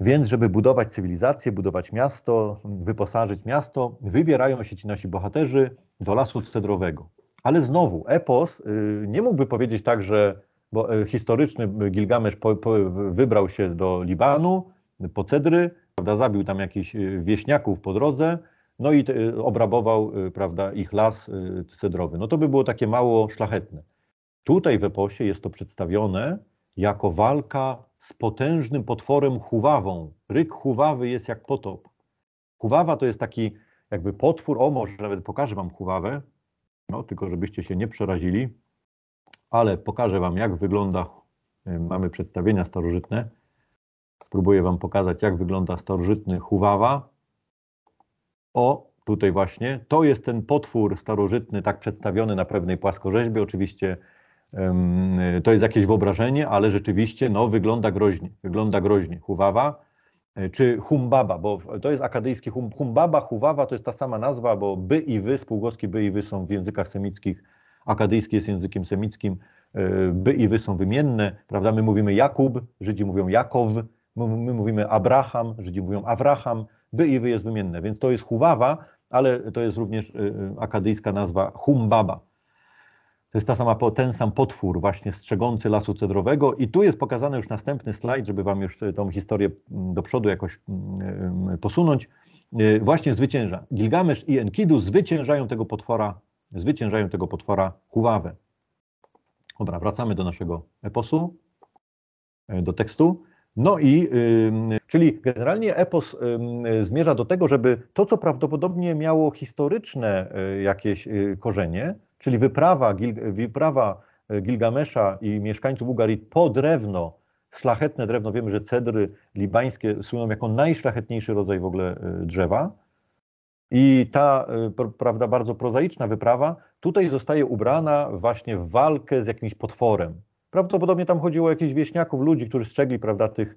więc, żeby budować cywilizację, budować miasto, wyposażyć miasto, wybierają się ci nasi bohaterzy do lasu cedrowego. Ale znowu, epos y, nie mógłby powiedzieć tak, że bo y, historyczny Gilgamesz po, po, wybrał się do Libanu po cedry, prawda, zabił tam jakichś y, wieśniaków po drodze, no i obrabował prawda, ich las cedrowy. No to by było takie mało szlachetne. Tutaj w eposie jest to przedstawione jako walka z potężnym potworem Huwawą. Ryk Huwawy jest jak potop. Huwawa to jest taki jakby potwór, o może nawet pokażę wam Huwawę, no tylko żebyście się nie przerazili, ale pokażę wam jak wygląda, e, mamy przedstawienia starożytne, spróbuję wam pokazać jak wygląda starożytny Huwawa. O, tutaj właśnie, to jest ten potwór starożytny, tak przedstawiony na pewnej płaskorzeźbie, oczywiście to jest jakieś wyobrażenie, ale rzeczywiście no, wygląda groźnie. Wygląda groźnie. Huwawa e, czy Humbaba, bo to jest akadyjskie hum, Humbaba, Huwawa to jest ta sama nazwa, bo by i wy, spółgłoski by i wy są w językach semickich, akadyjski jest językiem semickim, e, by i wy są wymienne, prawda? My mówimy Jakub, Żydzi mówią Jakow, my, mówimy Abraham, Żydzi mówią Awraham, by i wy jest wymienne, więc to jest Huwawa, ale to jest również e, akadyjska nazwa Humbaba. To jest ta sama, ten sam potwór właśnie strzegący lasu cedrowego i tu jest pokazany już następny slajd, żeby wam już e, tą historię mm, do przodu jakoś mm, e, posunąć. E, właśnie zwycięża. Gilgamesz i Enkidu zwyciężają tego potwora, zwyciężają tego potwora Huwawę. Dobra, wracamy do naszego eposu, do tekstu. No i, czyli generalnie epos zmierza do tego, żeby to, co prawdopodobnie miało historyczne jakieś y, korzenie, czyli wyprawa, Gil, wyprawa e, Gilgamesza i mieszkańców Ugarit po drewno, szlachetne drewno, wiemy, że cedry libańskie słyną jako najszlachetniejszy rodzaj w ogóle e, drzewa. I ta, e, prawda, bardzo prozaiczna wyprawa tutaj zostaje ubrana właśnie w walkę z jakimś potworem. Prawdopodobnie tam chodziło o jakichś wieśniaków, ludzi, którzy strzegli, prawda, tych,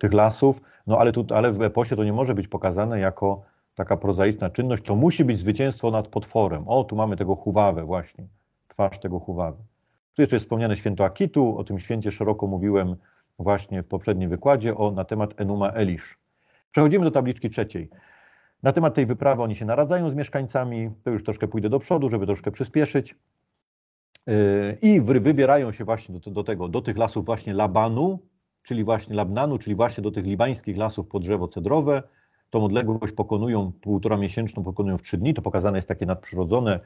tych lasów, no ale, tu, ale w eposie to nie może być pokazane jako taka prozaiczna czynność, to musi być zwycięstwo nad potworem. O, tu mamy tego Huwawę właśnie, twarz tego chuwawy Tu jeszcze jest wspomniane święto Akitu, o tym święcie szeroko mówiłem właśnie w poprzednim wykładzie o, na temat Enuma Elish. Przechodzimy do tabliczki trzeciej. Na temat tej wyprawy oni się naradzają z mieszkańcami, to już troszkę pójdę do przodu, żeby troszkę przyspieszyć. Yy, I wybierają się właśnie do, do, tego, do tych lasów właśnie Labanu, czyli właśnie Labnanu, czyli właśnie do tych libańskich lasów pod drzewo cedrowe tą odległość pokonują półtora miesięczną, pokonują w trzy dni. To pokazane jest takie nadprzyrodzone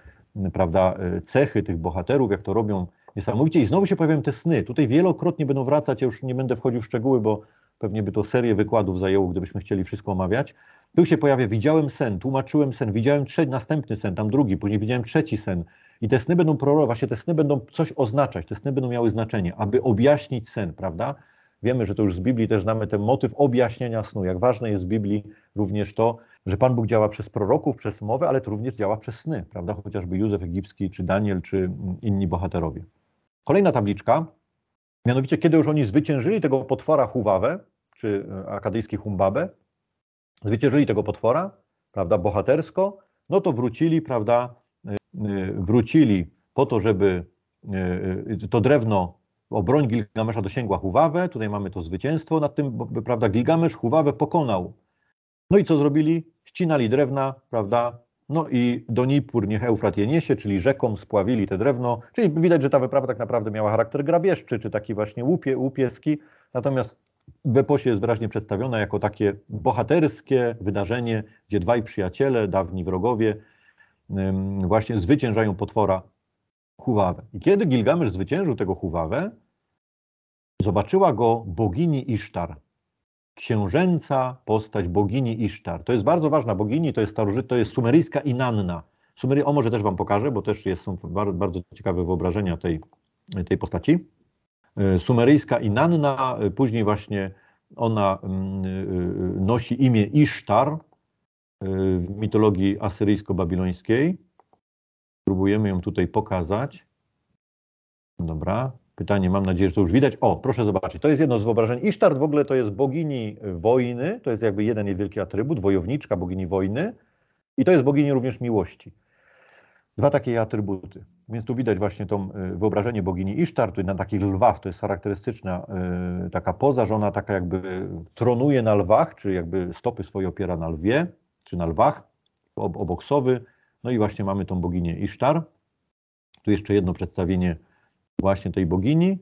prawda, e, cechy tych bohaterów, jak to robią niesamowicie. I znowu się pojawiają te sny. Tutaj wielokrotnie będą wracać, ja już nie będę wchodził w szczegóły, bo pewnie by to serię wykładów zajęło, gdybyśmy chcieli wszystko omawiać. Tu się pojawia, widziałem sen, tłumaczyłem sen, widziałem następny sen, tam drugi, później widziałem trzeci sen. I te sny będą prorować, właśnie te sny będą coś oznaczać, te sny będą miały znaczenie, aby objaśnić sen, prawda? Wiemy, że to już z Biblii też znamy ten motyw objaśnienia snu. Jak ważne jest w Biblii również to, że Pan Bóg działa przez proroków, przez mowę, ale to również działa przez sny, prawda? Chociażby Józef Egipski, czy Daniel, czy mm, inni bohaterowie. Kolejna tabliczka, mianowicie kiedy już oni zwyciężyli tego potwora Huwawę, czy e, akadyjski Humbabę, zwyciężyli tego potwora, prawda, bohatersko, no to wrócili, prawda, e, e, wrócili po to, żeby to drewno obroń Gilgamesza dosięgła Huwawę, tutaj mamy to zwycięstwo nad tym, bo, prawda, Gilgamesz Huwawę pokonał. No i co zrobili? Ścinali drewna, prawda, no i do Nipur niech Eufrat je niesie, czyli rzeką spławili te drewno, czyli widać, że ta wyprawa tak naprawdę miała charakter grabieżczy, czy taki właśnie łupie, łupieski, natomiast w eposie jest wyraźnie przedstawiona jako takie bohaterskie wydarzenie, gdzie dwaj przyjaciele, dawni wrogowie, właśnie zwyciężają potwora Huwawę. I kiedy Gilgamesz zwyciężył tego Huwawę, zobaczyła go bogini Isztar. Księżęca postać bogini Isztar. To jest bardzo ważna bogini, to jest, staroży, to jest sumeryjska Inanna. Sumery, o może też wam pokażę, bo też jest, są bardzo, bardzo ciekawe wyobrażenia tej, tej postaci. E, sumeryjska Inanna, e, później właśnie ona mm, e, nosi imię Isztar w mitologii asyryjsko-babilońskiej. Spróbujemy ją tutaj pokazać. Dobra. Pytanie, mam nadzieję, że to już widać. O, proszę zobaczyć, to jest jedno z wyobrażeń. Isztart w ogóle to jest bogini wojny, to jest jakby jeden niewielki atrybut, wojowniczka bogini wojny i to jest bogini również miłości. Dwa takie atrybuty. Więc tu widać właśnie to e, wyobrażenie bogini Isztar, tu na takich lwach, to jest charakterystyczna e, taka poza, że ona taka jakby tronuje na lwach, czy jakby stopy swoje opiera na lwie, czy na lwach, oboksowy. No i właśnie mamy tą boginię Isztar. Tu jeszcze jedno przedstawienie właśnie tej bogini.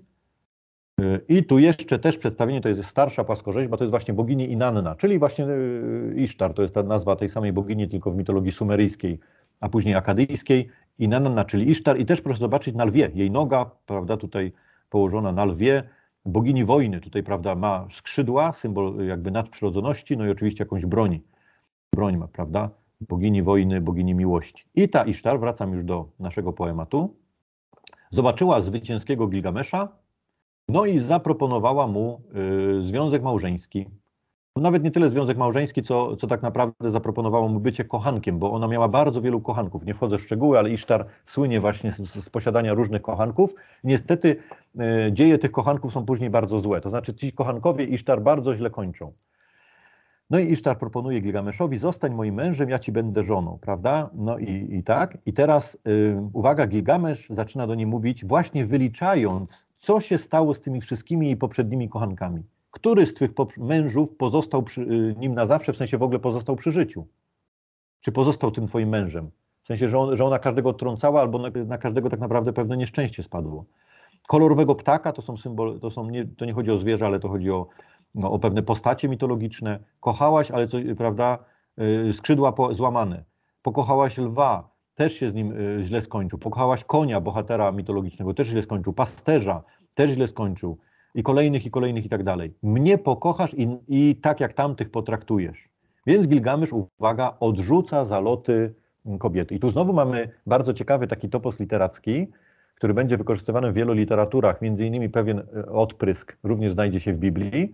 Y, I tu jeszcze też przedstawienie, to jest starsza płaskorzeźba, to jest właśnie bogini Inanna, czyli właśnie y, Isztar, to jest ta nazwa tej samej bogini, tylko w mitologii sumeryjskiej, a później akadyjskiej. Inanna, czyli Isztar. I też proszę zobaczyć na lwie, jej noga, prawda, tutaj położona na lwie, bogini wojny, tutaj prawda, ma skrzydła, symbol jakby nadprzyrodzoności, no i oczywiście jakąś broń, broń ma, prawda, bogini wojny, bogini miłości. I ta Isztar, wracam już do naszego poematu, zobaczyła zwycięskiego Gilgamesza, no i zaproponowała mu y, związek małżeński. Nawet nie tyle związek małżeński, co, co tak naprawdę zaproponowało mu bycie kochankiem, bo ona miała bardzo wielu kochanków. Nie wchodzę w szczegóły, ale Isztar słynie właśnie z, z posiadania różnych kochanków. Niestety y, dzieje tych kochanków są później bardzo złe. To znaczy ci kochankowie Isztar bardzo źle kończą. No i Isztar proponuje Gilgameszowi, zostań moim mężem, ja ci będę żoną, prawda? No i, i tak. I teraz y, uwaga, Gilgamesz zaczyna do niej mówić, właśnie wyliczając, co się stało z tymi wszystkimi jej poprzednimi kochankami. Który z tych mężów pozostał przy y, nim na zawsze, w sensie w ogóle pozostał przy życiu? Czy pozostał tym twoim mężem? W sensie, że, on, że ona każdego trącała, albo na, na każdego tak naprawdę pewne nieszczęście spadło kolorowego ptaka, to są symbol, to, są nie, to nie chodzi o zwierzę, ale to chodzi o no, o pewne postacie mitologiczne. Kochałaś, ale coś, prawda, y, skrzydła po, złamane. Pokochałaś lwa, też się z nim y, źle skończył. Pokochałaś konia, bohatera mitologicznego, też źle skończył. Pasterza, też źle skończył. I kolejnych, i kolejnych, i tak dalej. Mnie pokochasz i, i tak jak tamtych potraktujesz. Więc Gilgamesz, uwaga, odrzuca zaloty mm, kobiety. I tu znowu mamy bardzo ciekawy taki topos literacki, który będzie wykorzystywany w wielu literaturach, między innymi pewien y, odprysk również znajdzie się w Biblii,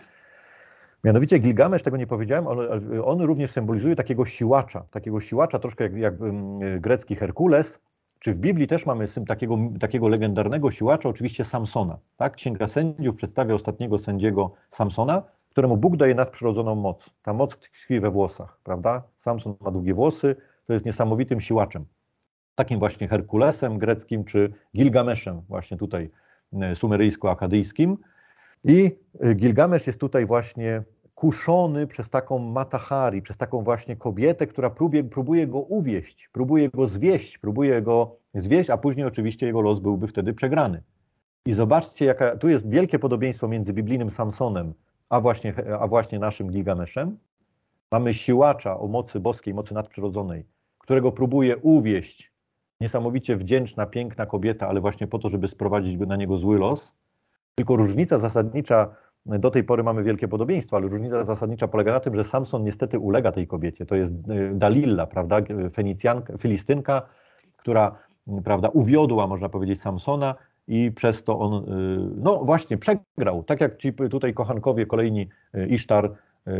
Mianowicie Gilgamesz, tego nie powiedziałem, ale on, również symbolizuje takiego siłacza, takiego siłacza troszkę jak, jak mm, grecki Herkules, czy w Biblii też mamy takiego, takiego legendarnego siłacza, oczywiście Samsona. Tak? Księga Sędziów przedstawia ostatniego sędziego Samsona, któremu Bóg daje nadprzyrodzoną moc. Ta moc tkwi we włosach, prawda? Samson ma długie włosy, to jest niesamowitym siłaczem. Takim właśnie Herkulesem greckim czy Gilgameszem, właśnie tutaj mm, sumeryjsko-akadyjskim. I y, Gilgamesz jest tutaj właśnie kuszony przez taką Matahari, przez taką właśnie kobietę, która próbuje go uwieść, próbuje go zwieść, próbuje go zwieść, a później oczywiście jego los byłby wtedy przegrany. I zobaczcie, jaka, tu jest wielkie podobieństwo między biblijnym Samsonem, a właśnie, a właśnie naszym Gilgameszem. Mamy siłacza o mocy boskiej, mocy nadprzyrodzonej, którego próbuje uwieść niesamowicie wdzięczna, piękna kobieta, ale właśnie po to, żeby sprowadzić na niego zły los. Tylko różnica zasadnicza, do tej pory mamy wielkie podobieństwo, ale różnica zasadnicza polega na tym, że Samson niestety ulega tej kobiecie. To jest y, Dalilla, prawda, Fenicjanka, Filistynka, która prawda, uwiodła, można powiedzieć, Samsona i przez to on, y, no właśnie, przegrał. Tak jak ci tutaj kochankowie kolejni y, Isztar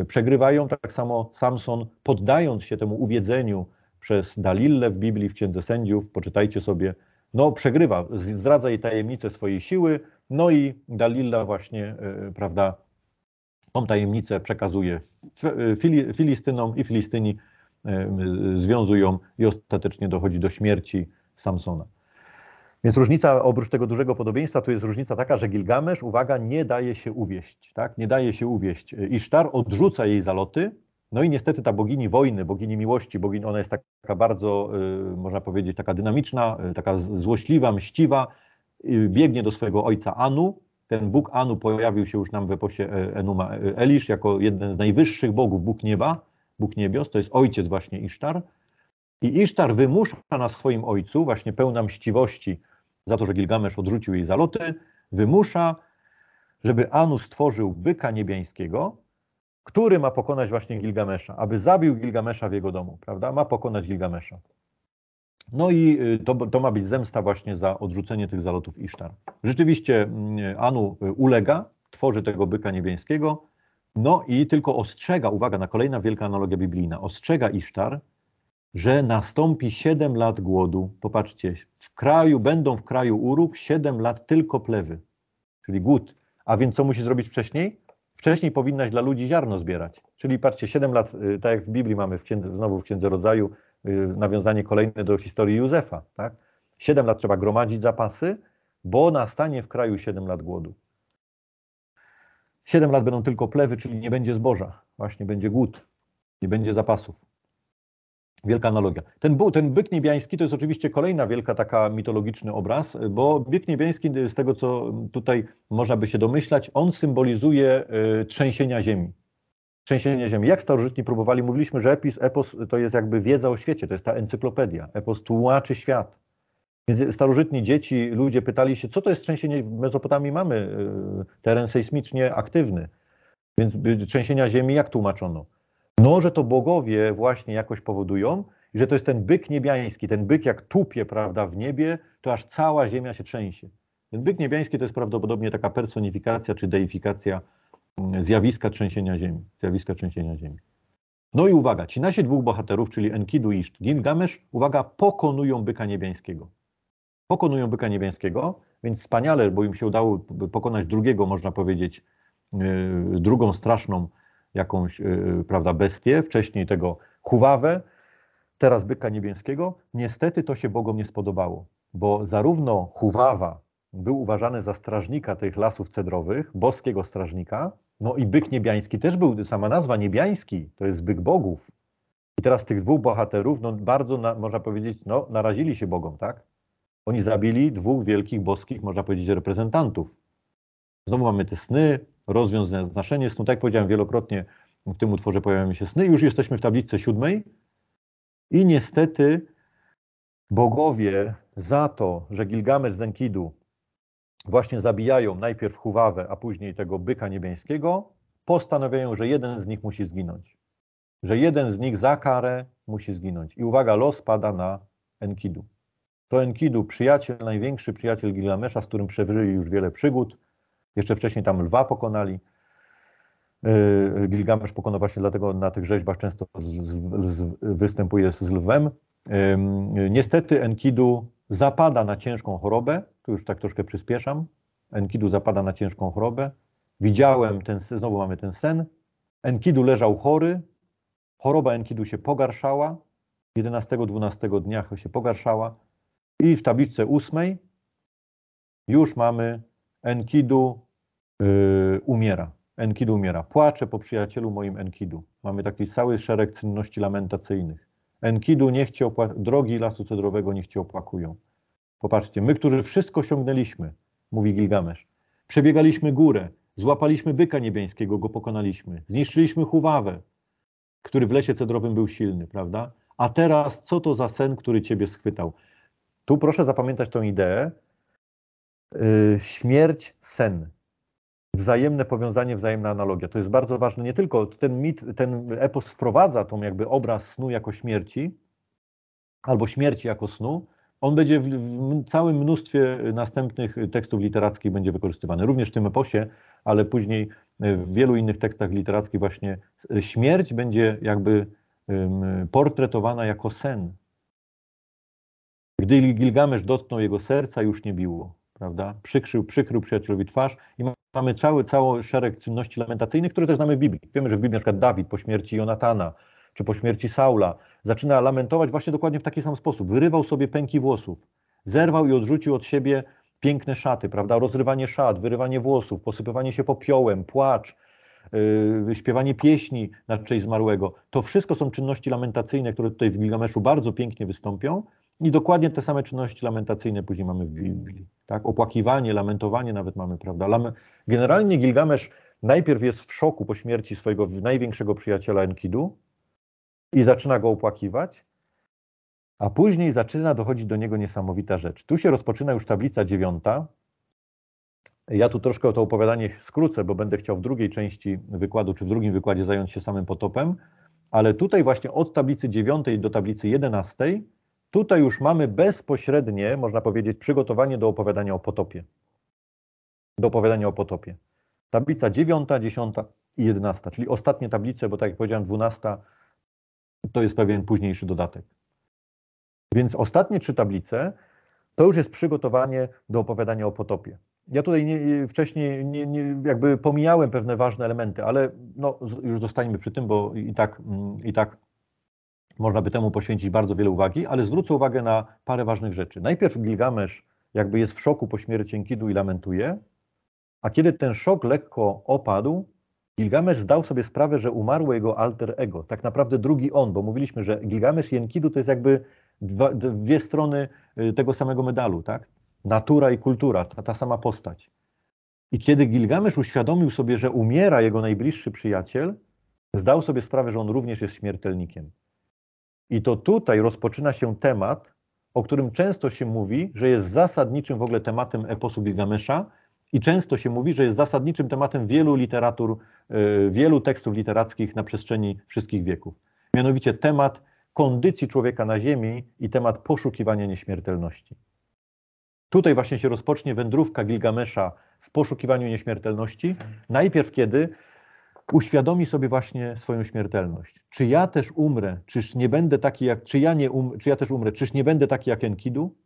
przegrywają, tak samo Samson poddając się temu uwiedzeniu przez Dalillę w Biblii, w Księdze Sędziów, poczytajcie sobie, no przegrywa, zdradza jej tajemnicę swojej siły, no i Dalila właśnie, e, e, prawda, tą tajemnicę przekazuje Fili Filistynom i Filistyni e, związują i ostatecznie dochodzi do śmierci Samsona. Więc różnica, oprócz tego dużego podobieństwa, to jest różnica taka, że Gilgamesz, uwaga, nie daje się uwieść, tak? Nie daje się uwieść. Isztar odrzuca jej zaloty, no i niestety ta bogini wojny, bogini miłości, bogini, ona jest taka bardzo, można powiedzieć, taka dynamiczna, taka złośliwa, mściwa, Y, biegnie do swojego ojca Anu. Ten Bóg Anu pojawił się już nam w eposie e, Enuma e, Elisz jako jeden z najwyższych bogów, Bóg nieba, Bóg niebios, to jest ojciec właśnie Isztar. I Isztar wymusza na swoim ojcu, właśnie pełna mściwości za to, że Gilgamesz odrzucił jej zaloty, wymusza, żeby Anu stworzył byka niebiańskiego, który ma pokonać właśnie Gilgamesza, aby zabił Gilgamesza w jego domu, prawda? Ma pokonać Gilgamesza. No i y, to, to, ma być zemsta właśnie za odrzucenie tych zalotów Isztar. Rzeczywiście mm, Anu y, ulega, tworzy tego byka niebieskiego, no i tylko ostrzega, uwaga, na kolejna wielka analogia biblijna, ostrzega Isztar, że nastąpi 7 lat głodu. Popatrzcie, w kraju, będą w kraju uruk 7 lat tylko plewy, czyli głód. A więc co musi zrobić wcześniej? Wcześniej powinnaś dla ludzi ziarno zbierać. Czyli patrzcie, 7 lat, y, tak jak w Biblii mamy, w księdze, znowu w Księdze Rodzaju, Y, nawiązanie kolejne do historii Józefa. Tak? Siedem lat trzeba gromadzić zapasy, bo nastanie w kraju siedem lat głodu. Siedem lat będą tylko plewy, czyli nie będzie zboża, właśnie będzie głód, nie będzie zapasów. Wielka analogia. Ten, ten byk niebiański to jest oczywiście kolejna wielka taka mitologiczny obraz, bo byk niebiański, z tego co tutaj można by się domyślać, on symbolizuje y, trzęsienia ziemi trzęsienie ziemi. Jak starożytni próbowali, mówiliśmy, że epis, epos to jest jakby wiedza o świecie, to jest ta encyklopedia. Epos tłumaczy świat. Więc starożytni dzieci, ludzie pytali się, co to jest trzęsienie, w Mezopotamii mamy y, teren sejsmicznie aktywny, więc y, trzęsienia ziemi jak tłumaczono? No, że to bogowie właśnie jakoś powodują i że to jest ten byk niebiański, ten byk jak tupie, prawda, w niebie, to aż cała ziemia się trzęsie. Ten byk niebiański to jest prawdopodobnie taka personifikacja czy deifikacja zjawiska trzęsienia ziemi. Zjawiska trzęsienia ziemi. No i uwaga, ci nasi dwóch bohaterów, czyli Enkidu i Gilgamesz, uwaga, pokonują byka niebiańskiego. Pokonują byka niebiańskiego, więc wspaniale, bo im się udało pokonać drugiego, można powiedzieć, yy, drugą straszną jakąś, yy, prawda, bestię, wcześniej tego Huwawę, teraz byka niebieskiego. Niestety to się Bogom nie spodobało, bo zarówno Huwawa, był uważany za strażnika tych lasów cedrowych, boskiego strażnika. No i byk niebiański też był, sama nazwa niebiański, to jest byk bogów. I teraz tych dwóch bohaterów, no bardzo, na, można powiedzieć, no narazili się bogom, tak? Oni zabili dwóch wielkich boskich, można powiedzieć, reprezentantów. Znowu mamy te sny, rozwiązane znaczenie snu. Tak jak powiedziałem wielokrotnie, w tym utworze pojawiają się sny. Już jesteśmy w tablicy siódmej. I niestety bogowie za to, że Gilgamesz z Enkidu właśnie zabijają najpierw Huwawę, a później tego byka niebieskiego. postanawiają, że jeden z nich musi zginąć. Że jeden z nich za karę musi zginąć. I uwaga, los pada na Enkidu. To Enkidu, przyjaciel, największy przyjaciel Gilgamesza, z którym przeżyli już wiele przygód. Jeszcze wcześniej tam lwa pokonali. Yy, Gilgamesz pokonał właśnie dlatego na tych rzeźbach często z, z, z, występuje z lwem. Yy, niestety Enkidu zapada na ciężką chorobę, tu już tak troszkę przyspieszam, Enkidu zapada na ciężką chorobę, widziałem ten, znowu mamy ten sen, Enkidu leżał chory, choroba Enkidu się pogarszała, 11-12 dnia się pogarszała i w tabliczce 8 już mamy Enkidu yy, umiera. Enkidu umiera. Płaczę po przyjacielu moim Enkidu. Mamy taki cały szereg czynności lamentacyjnych. Enkidu nie cię opła- drogi lasu cedrowego niech cię opłakują. Popatrzcie, my, którzy wszystko osiągnęliśmy, mówi Gilgamesz, przebiegaliśmy górę, złapaliśmy byka niebiańskiego, go pokonaliśmy, zniszczyliśmy Huwawę, który w lesie cedrowym był silny, prawda? A teraz co to za sen, który ciebie schwytał? Tu proszę zapamiętać tą ideę. Yy, śmierć, sen wzajemne powiązanie, wzajemna analogia. To jest bardzo ważne. Nie tylko ten mit, ten epos wprowadza tą jakby obraz snu jako śmierci, albo śmierci jako snu. On będzie w, w całym mnóstwie następnych tekstów literackich będzie wykorzystywany, również w tym eposie, ale później w wielu innych tekstach literackich właśnie śmierć będzie jakby um, portretowana jako sen. Gdy Gilgamesz dotknął jego serca, już nie biło prawda? Przykrzył, przykrył przyjacielowi twarz i mamy cały, cały szereg czynności lamentacyjnych, które też znamy w Biblii. Wiemy, że w Biblii na przykład Dawid po śmierci Jonatana czy po śmierci Saula zaczyna lamentować właśnie dokładnie w taki sam sposób. Wyrywał sobie pęki włosów, zerwał i odrzucił od siebie piękne szaty, prawda? Rozrywanie szat, wyrywanie włosów, posypywanie się popiołem, płacz, yy, śpiewanie pieśni na cześć zmarłego. To wszystko są czynności lamentacyjne, które tutaj w Gilgameszu bardzo pięknie wystąpią i dokładnie te same czynności lamentacyjne później mamy w Biblii. Tak? Opłakiwanie, lamentowanie nawet mamy, prawda? Lame... Generalnie Gilgamesz najpierw jest w szoku po śmierci swojego największego przyjaciela Enkidu i zaczyna go opłakiwać, a później zaczyna dochodzić do niego niesamowita rzecz. Tu się rozpoczyna już tablica dziewiąta. Ja tu troszkę to opowiadanie skrócę, bo będę chciał w drugiej części wykładu, czy w drugim wykładzie zająć się samym potopem, ale tutaj właśnie od tablicy dziewiątej do tablicy jedenastej Tutaj już mamy bezpośrednie, można powiedzieć, przygotowanie do opowiadania o potopie. Do opowiadania o potopie. Tablica 9, 10 i 11, czyli ostatnie tablice, bo tak jak powiedziałem, 12 to jest pewien późniejszy dodatek. Więc ostatnie trzy tablice to już jest przygotowanie do opowiadania o potopie. Ja tutaj nie, wcześniej nie, nie, jakby pomijałem pewne ważne elementy, ale no, już zostańmy przy tym, bo i tak, mm, i tak można by temu poświęcić bardzo wiele uwagi, ale zwrócę uwagę na parę ważnych rzeczy. Najpierw Gilgamesz jakby jest w szoku po śmierci Enkidu i lamentuje, a kiedy ten szok lekko opadł, Gilgamesz zdał sobie sprawę, że umarło jego alter ego, tak naprawdę drugi on, bo mówiliśmy, że Gilgamesz i Enkidu to jest jakby dwa, dwie strony y, tego samego medalu, tak? Natura i kultura, ta, ta sama postać. I kiedy Gilgamesz uświadomił sobie, że umiera jego najbliższy przyjaciel, zdał sobie sprawę, że on również jest śmiertelnikiem. I to tutaj rozpoczyna się temat, o którym często się mówi, że jest zasadniczym w ogóle tematem eposu Gilgamesza i często się mówi, że jest zasadniczym tematem wielu literatur, e, wielu tekstów literackich na przestrzeni wszystkich wieków. Mianowicie temat kondycji człowieka na ziemi i temat poszukiwania nieśmiertelności. Tutaj właśnie się rozpocznie wędrówka Gilgamesza w poszukiwaniu nieśmiertelności. Najpierw kiedy uświadomi sobie właśnie swoją śmiertelność. Czy ja też umrę, czyż nie będę taki jak, czy ja, nie um, czy ja też umrę, czyż nie będę taki jak Enkidu?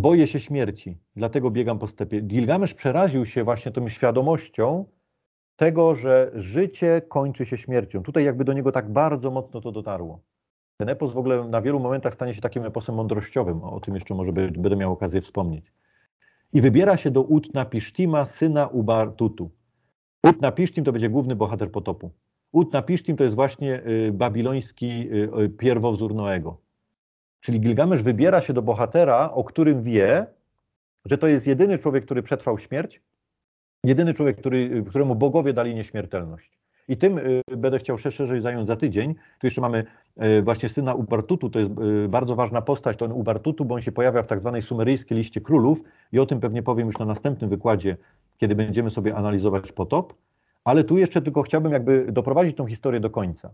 Boję się śmierci, dlatego biegam po stepie. Gilgamesz przeraził się właśnie tą świadomością tego, że życie kończy się śmiercią. Tutaj jakby do niego tak bardzo mocno to dotarło. Ten epos w ogóle na wielu momentach stanie się takim eposem mądrościowym. O tym jeszcze może będę miał okazję wspomnieć i wybiera się do Utna Pisztima, syna Ubartutu. Utna Pisztim to będzie główny bohater potopu. Utna Pisztim to jest właśnie y, babiloński y, pierwowzór Noego. Czyli Gilgamesz wybiera się do bohatera, o którym wie, że to jest jedyny człowiek, który przetrwał śmierć, jedyny człowiek, który, któremu bogowie dali nieśmiertelność. I tym y, będę chciał się szerzej zająć za tydzień. Tu jeszcze mamy y, właśnie syna Ubartutu, to jest y, bardzo ważna postać, ten Ubartutu, bo on się pojawia w tak zwanej sumeryjskiej liście królów i o tym pewnie powiem już na następnym wykładzie, kiedy będziemy sobie analizować potop. Ale tu jeszcze tylko chciałbym jakby doprowadzić tą historię do końca.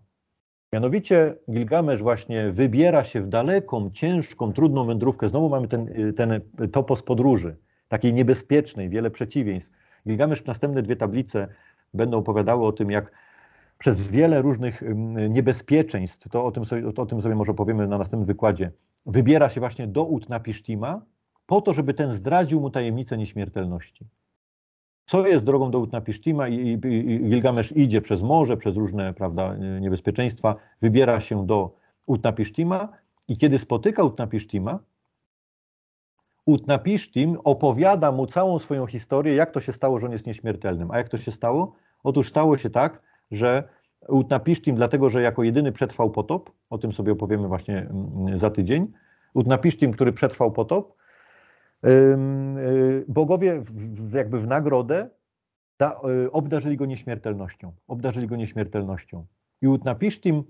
Mianowicie Gilgamesz właśnie wybiera się w daleką, ciężką, trudną wędrówkę. Znowu mamy ten, ten topos podróży, takiej niebezpiecznej, wiele przeciwieństw. Gilgamesz następne dwie tablice będą opowiadały o tym, jak przez wiele różnych mm, niebezpieczeństw, to o tym sobie, o tym sobie może powiemy na następnym wykładzie, wybiera się właśnie do Ut Pisztima, po to, żeby ten zdradził mu tajemnicę nieśmiertelności. Co jest drogą do Utna Pisztima i, i, i Gilgamesz idzie przez morze, przez różne prawda, niebezpieczeństwa, wybiera się do Utna Pisztima i kiedy spotyka Utna Pisztima, Utna Pisztim opowiada mu całą swoją historię, jak to się stało, że on jest nieśmiertelnym. A jak to się stało? Otóż stało się tak, że Utnapishtim, dlatego że jako jedyny przetrwał potop, o tym sobie opowiemy właśnie mm, za tydzień, Utnapishtim, który przetrwał potop, y, bogowie w, jakby w nagrodę da, y, obdarzyli go nieśmiertelnością. Obdarzyli go nieśmiertelnością. I Utnapishtim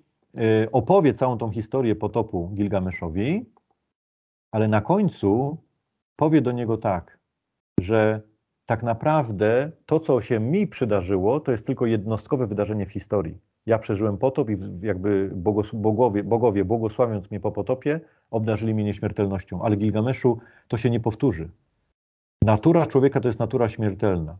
y, opowie całą tą historię potopu Gilgameszowi, ale na końcu powie do niego tak, że tak naprawdę to, co się mi przydarzyło, to jest tylko jednostkowe wydarzenie w historii. Ja przeżyłem potop i jakby bogos, bogowie, bogowie, błogosławiąc mnie po potopie, obdarzyli mnie nieśmiertelnością. Ale Gilgameszu to się nie powtórzy. Natura człowieka to jest natura śmiertelna.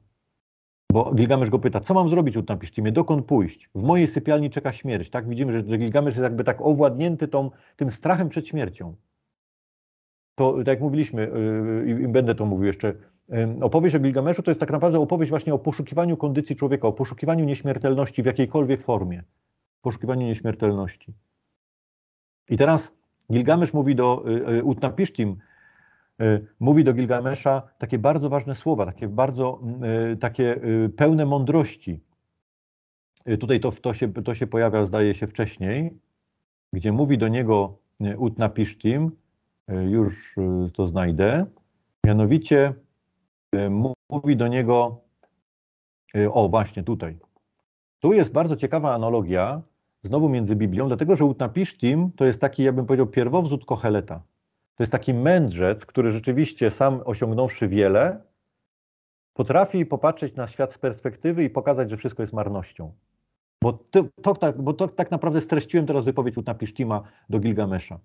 Bo Gilgamesz go pyta, co mam zrobić, mnie, dokąd pójść? W mojej sypialni czeka śmierć. Tak widzimy, że, że Gilgamesz jest jakby tak owładnięty tą, tym strachem przed śmiercią. To, tak jak mówiliśmy, yy, i, i będę to mówił jeszcze, Opowieść o Gilgameszu to jest tak naprawdę opowieść właśnie o poszukiwaniu kondycji człowieka, o poszukiwaniu nieśmiertelności w jakiejkolwiek formie. Poszukiwaniu nieśmiertelności. I teraz Gilgamesz mówi do y, y, Utnapisztim, y, mówi do Gilgamesza takie bardzo ważne słowa, takie bardzo mm, takie pełne mądrości. Tutaj to, to, się, to się pojawia, zdaje się, wcześniej, gdzie mówi do niego Utnapisztim, już to znajdę, mianowicie Y, mówi do niego, y, o właśnie tutaj. Tu jest bardzo ciekawa analogia, znowu między Biblią, dlatego że Utnapishtim to jest taki, ja bym powiedział, pierwowzór Kocheleta. To jest taki mędrzec, który rzeczywiście sam osiągnąwszy wiele, potrafi popatrzeć na świat z perspektywy i pokazać, że wszystko jest marnością. Bo, to, to, tak, bo to tak naprawdę streściłem teraz wypowiedź Utnapishtima do Gilgamesza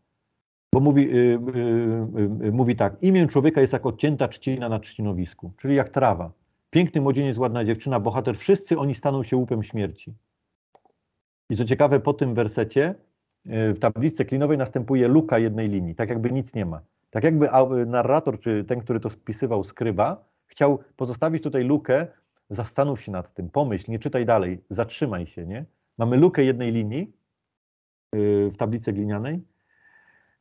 bo mówi, yy, yy, mówi tak, imię człowieka jest jak odcięta trzcina na trzcinowisku, czyli jak trawa. Piękny młodzieniec, ładna dziewczyna, bohater, wszyscy oni staną się łupem śmierci. I co ciekawe, po tym wersecie yy, w tablicy klinowej następuje luka jednej linii, tak jakby nic nie ma. Tak jakby narrator, czy ten, który to spisywał, skryba, chciał pozostawić tutaj lukę, zastanów się nad tym, pomyśl, nie czytaj dalej, zatrzymaj się, nie? Mamy lukę jednej linii y, w tablicy glinianej,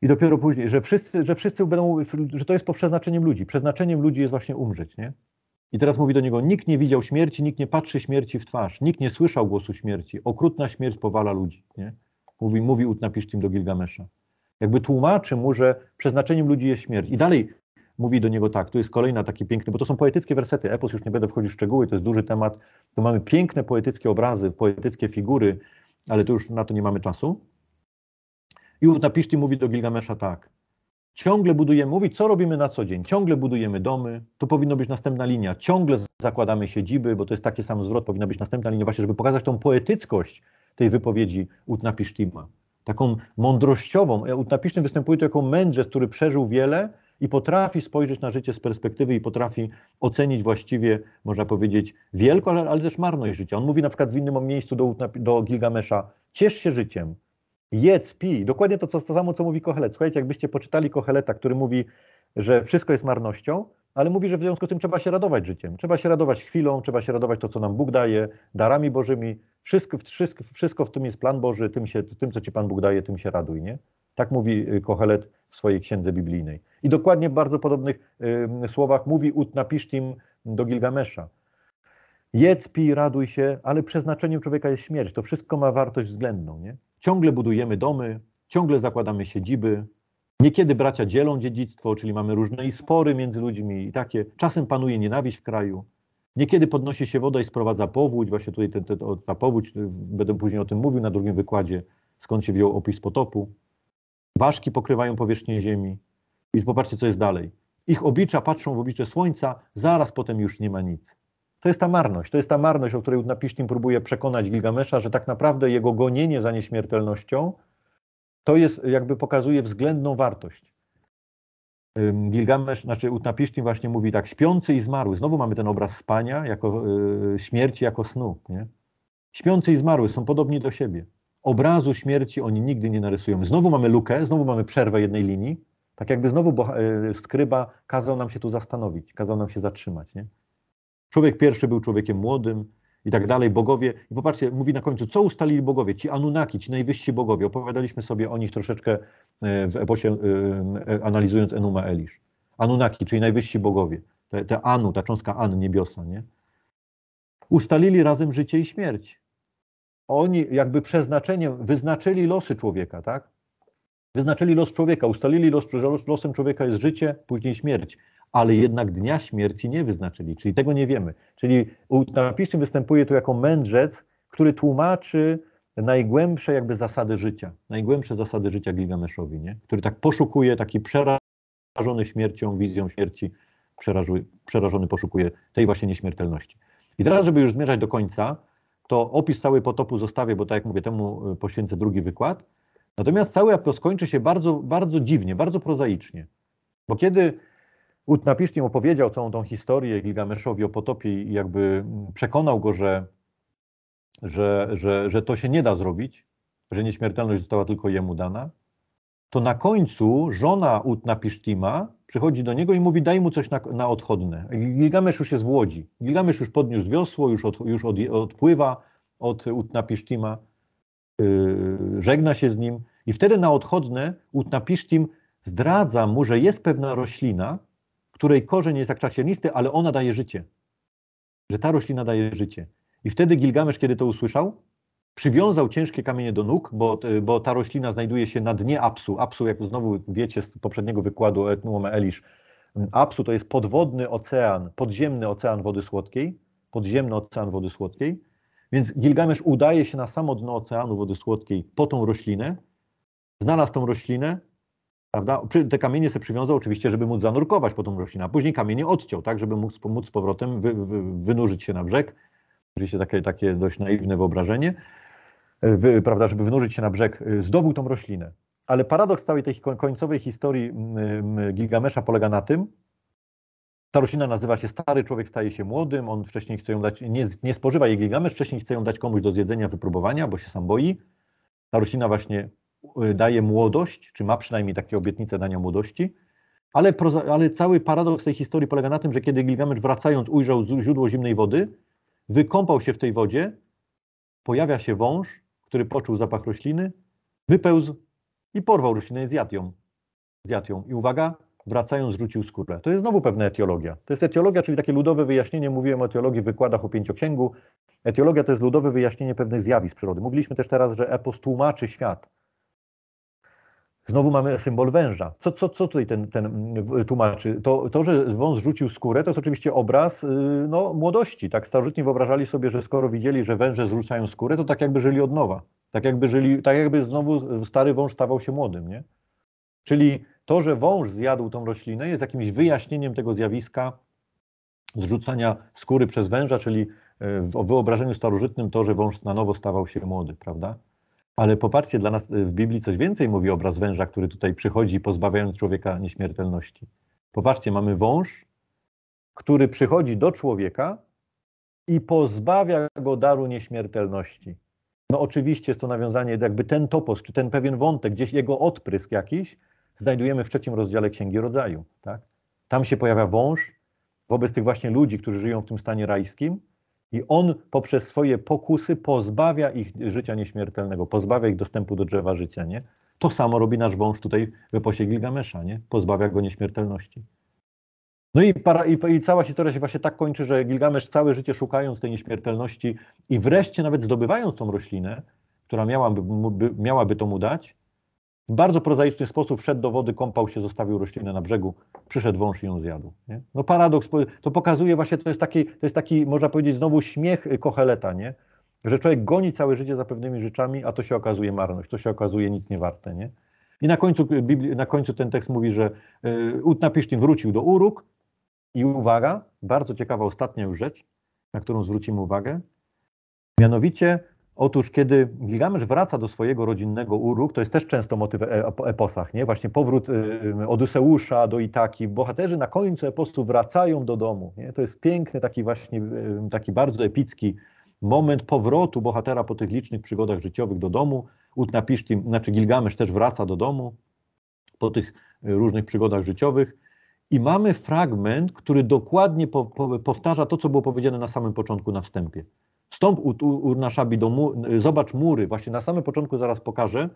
i dopiero później, że wszyscy, że wszyscy będą, że to jest po przeznaczeniem ludzi. Przeznaczeniem ludzi jest właśnie umrzeć, nie? I teraz mówi do niego, nikt nie widział śmierci, nikt nie patrzy śmierci w twarz, nikt nie słyszał głosu śmierci. Okrutna śmierć powala ludzi, nie? Mówi, mówi Utna do Gilgamesza. Jakby tłumaczy mu, że przeznaczeniem ludzi jest śmierć. I dalej mówi do niego tak, to jest kolejna taki piękny, bo to są poetyckie wersety, epos, już nie będę wchodził w szczegóły, to jest duży temat. Tu mamy piękne poetyckie obrazy, poetyckie figury, ale to już na to nie mamy czasu. I Utapishti mówi do Gilgamesza tak. Ciągle budujemy, mówi, co robimy na co dzień. Ciągle budujemy domy, to powinno być następna linia. Ciągle zakładamy siedziby, bo to jest taki sam zwrot, powinna być następna linia, właśnie, żeby pokazać tą poetyckość tej wypowiedzi Utnapisztima. Taką mądrościową. E, Utnapisztim występuje to jako mędrzec, który przeżył wiele i potrafi spojrzeć na życie z perspektywy i potrafi ocenić właściwie, można powiedzieć, wielkość, ale, ale, też marność życia. On mówi na przykład w innym miejscu do, do Gilgamesza, ciesz się życiem, Jedz, pij. Dokładnie to, co to samo, co mówi Kohelet. Słuchajcie, jakbyście poczytali Koheleta, który mówi, że wszystko jest marnością, ale mówi, że w związku z tym trzeba się radować życiem. Trzeba się radować chwilą, trzeba się radować to, co nam Bóg daje, darami Bożymi. Wszystko, wszystko, wszystko w tym jest plan Boży, tym, się, tym, co Ci Pan Bóg daje, tym się raduj, nie? Tak mówi y, Kohelet w swojej księdze biblijnej. I dokładnie w bardzo podobnych y, słowach mówi Utna Pisztim do Gilgamesza. Jedz, pij, raduj się, ale przeznaczeniem człowieka jest śmierć. To wszystko ma wartość względną, nie? ciągle budujemy domy, ciągle zakładamy siedziby. Niekiedy bracia dzielą dziedzictwo, czyli mamy różne i spory między ludźmi i takie. Czasem panuje nienawiść w kraju. Niekiedy podnosi się woda i sprowadza powódź. Właśnie tutaj ten, ta powódź, będę później o tym mówił na drugim wykładzie, skąd się wziął opis potopu. Ważki pokrywają powierzchnię ziemi. I popatrzcie, co jest dalej. Ich oblicza patrzą w oblicze słońca, zaraz potem już nie ma nic. To jest ta marność. To jest ta marność, o której Udnapisztim próbuje przekonać Gilgamesza, że tak naprawdę jego gonienie za nieśmiertelnością to jest, jakby pokazuje względną wartość. Gilgamesz, znaczy Utnapishtim właśnie mówi tak, śpiący i zmarły. Znowu mamy ten obraz spania, jako yy, śmierci, jako snu. Nie? Śpiący i zmarły są podobni do siebie. Obrazu śmierci oni nigdy nie narysują. Znowu mamy lukę, znowu mamy przerwę jednej linii. Tak jakby znowu bo, yy, skryba kazał nam się tu zastanowić, kazał nam się zatrzymać. Nie? Człowiek pierwszy był człowiekiem młodym i tak dalej. Bogowie, i popatrzcie, mówi na końcu, co ustalili bogowie, ci Anunnaki, ci najwyżsi bogowie. Opowiadaliśmy sobie o nich troszeczkę e, w eposie, e, e, analizując Enuma Elish. Anunnaki, czyli najwyżsi bogowie. Te, te Anu, ta cząstka An, niebiosa, nie? Ustalili razem życie i śmierć. Oni jakby przeznaczeniem wyznaczyli losy człowieka, tak? Wyznaczyli los człowieka, ustalili los, że losem człowieka jest życie, później śmierć ale jednak dnia śmierci nie wyznaczyli, czyli tego nie wiemy. Czyli utopijszczyzn występuje tu jako mędrzec, który tłumaczy najgłębsze jakby zasady życia, najgłębsze zasady życia Gilgameszowi, nie? który tak poszukuje, taki przerażony śmiercią, wizją śmierci, przerażony, przerażony poszukuje tej właśnie nieśmiertelności. I teraz, żeby już zmierzać do końca, to opis całej potopu zostawię, bo tak jak mówię, temu y, poświęcę drugi wykład. Natomiast cały apel skończy się bardzo, bardzo dziwnie, bardzo prozaicznie. Bo kiedy Utnapisztim opowiedział całą tą historię Gilgameszowi o potopie i jakby mm, przekonał go, że, że, że, że to się nie da zrobić, że nieśmiertelność została tylko jemu dana, to na końcu żona Utnapisztima przychodzi do niego i mówi, daj mu coś na, na odchodne. Gilgamesz już się zwłodzi. Gilgamesz już podniósł wiosło, już, od, już od, odpływa od Utnapisztima, yy, żegna się z nim i wtedy na odchodne Utnapisztim zdradza mu, że jest pewna roślina, której korzeń jest jak czarcielisty, ale ona daje życie. Że ta roślina daje życie. I wtedy Gilgamesz, kiedy to usłyszał, przywiązał ciężkie kamienie do nóg, bo, e, bo ta roślina znajduje się na dnie Apsu. Apsu, jak znowu wiecie z poprzedniego wykładu o Etnuome Elisz, Apsu to jest podwodny ocean, podziemny ocean wody słodkiej, podziemny ocean wody słodkiej. Więc Gilgamesz udaje się na samo dno oceanu wody słodkiej po tą roślinę, znalazł tą roślinę, prawda? Te kamienie sobie przywiązał oczywiście, żeby móc zanurkować po tą roślinę, a później kamienie odciął, tak, żeby móc, móc z powrotem wy, wy, wynurzyć się na brzeg. Oczywiście takie, takie dość naiwne wyobrażenie, e, wy, prawda, żeby wynurzyć się na brzeg, e, zdobył tą roślinę. Ale paradoks całej tej końcowej historii Gilgamesza polega na tym, ta roślina nazywa się stary człowiek staje się młodym, on wcześniej chce ją dać, nie, nie spożywa jej Gilgamesz, wcześniej chce ją dać komuś do zjedzenia, wypróbowania, bo się sam boi. Ta roślina właśnie Y, daje młodość, czy ma przynajmniej takie obietnice dania młodości. Ale, ale cały paradoks tej historii polega na tym, że kiedy Gilgamesz wracając ujrzał źródło zimnej wody, wykąpał się w tej wodzie, pojawia się wąż, który poczuł zapach rośliny, wypełzł i porwał roślinę i zjadł ją. Zjadł ją. I uwaga, wracając rzucił skórę. To jest znowu pewna etiologia. To jest etiologia, czyli takie ludowe wyjaśnienie, mówiłem o etiologii w wykładach o pięcioksięgu. Etiologia to jest ludowe wyjaśnienie pewnych zjawisk przyrody. Mówiliśmy też teraz, że epos tłumaczy świat. Znowu mamy symbol węża. Co, co, co tutaj ten, ten tłumaczy? To, to, że wąs rzucił skórę, to jest oczywiście obraz y, no, młodości. Tak starożytni wyobrażali sobie, że skoro widzieli, że węże zrzucają skórę, to tak jakby żyli od nowa. Tak jakby, żyli, tak jakby znowu y, stary wąż stawał się młodym. Nie? Czyli to, że wąż zjadł tą roślinę, jest jakimś wyjaśnieniem tego zjawiska zrzucania skóry przez węża, czyli y, w wyobrażeniu starożytnym to, że wąż na nowo stawał się młody, prawda? Ale popatrzcie, dla nas y, w Biblii coś więcej mówi obraz węża, który tutaj przychodzi, pozbawiając człowieka nieśmiertelności. Popatrzcie, mamy wąż, który przychodzi do człowieka i pozbawia go daru nieśmiertelności. No oczywiście jest to nawiązanie, jakby ten topos, czy ten pewien wątek, gdzieś jego odprysk jakiś, znajdujemy w trzecim rozdziale Księgi Rodzaju. Tak? Tam się pojawia wąż wobec tych właśnie ludzi, którzy żyją w tym stanie rajskim, i on poprzez swoje pokusy pozbawia ich życia nieśmiertelnego, pozbawia ich dostępu do drzewa życia, nie? To samo robi nasz wąż tutaj w eposie Gilgamesza, nie? Pozbawia go nieśmiertelności. No i, para, i, i, cała historia się właśnie tak kończy, że Gilgamesz całe życie szukając tej nieśmiertelności i wreszcie nawet zdobywając tą roślinę, która miałaby, miałaby to mu dać, w bardzo prozaiczny sposób wszedł do wody, kąpał się, zostawił roślinę na brzegu, przyszedł wąż i ją zjadł. Nie? No paradoks, to pokazuje właśnie, to jest, taki, to jest taki, można powiedzieć, znowu śmiech kocheleta, nie? że człowiek goni całe życie za pewnymi rzeczami, a to się okazuje marność, to się okazuje nic nie warte. Nie? I na końcu, na końcu ten tekst mówi, że y, Utnapishtim wrócił do uruk i uwaga, bardzo ciekawa ostatnia już rzecz, na którą zwrócimy uwagę, mianowicie Otóż, kiedy Gilgamesz wraca do swojego rodzinnego Uruk, to jest też często motyw w e, e, eposach, nie? Właśnie powrót y, Odyseusza do Itaki. Bohaterzy na końcu eposu wracają do domu, nie? To jest piękny, taki właśnie, y, taki bardzo epicki moment powrotu bohatera po tych licznych przygodach życiowych do domu. Utnapishtim, znaczy Gilgamesz też wraca do domu po tych y, różnych przygodach życiowych. I mamy fragment, który dokładnie po, po, powtarza to, co było powiedziane na samym początku, na wstępie. Wstąp u, Urnaszabi do y, zobacz mury, właśnie na samym początku zaraz pokażę,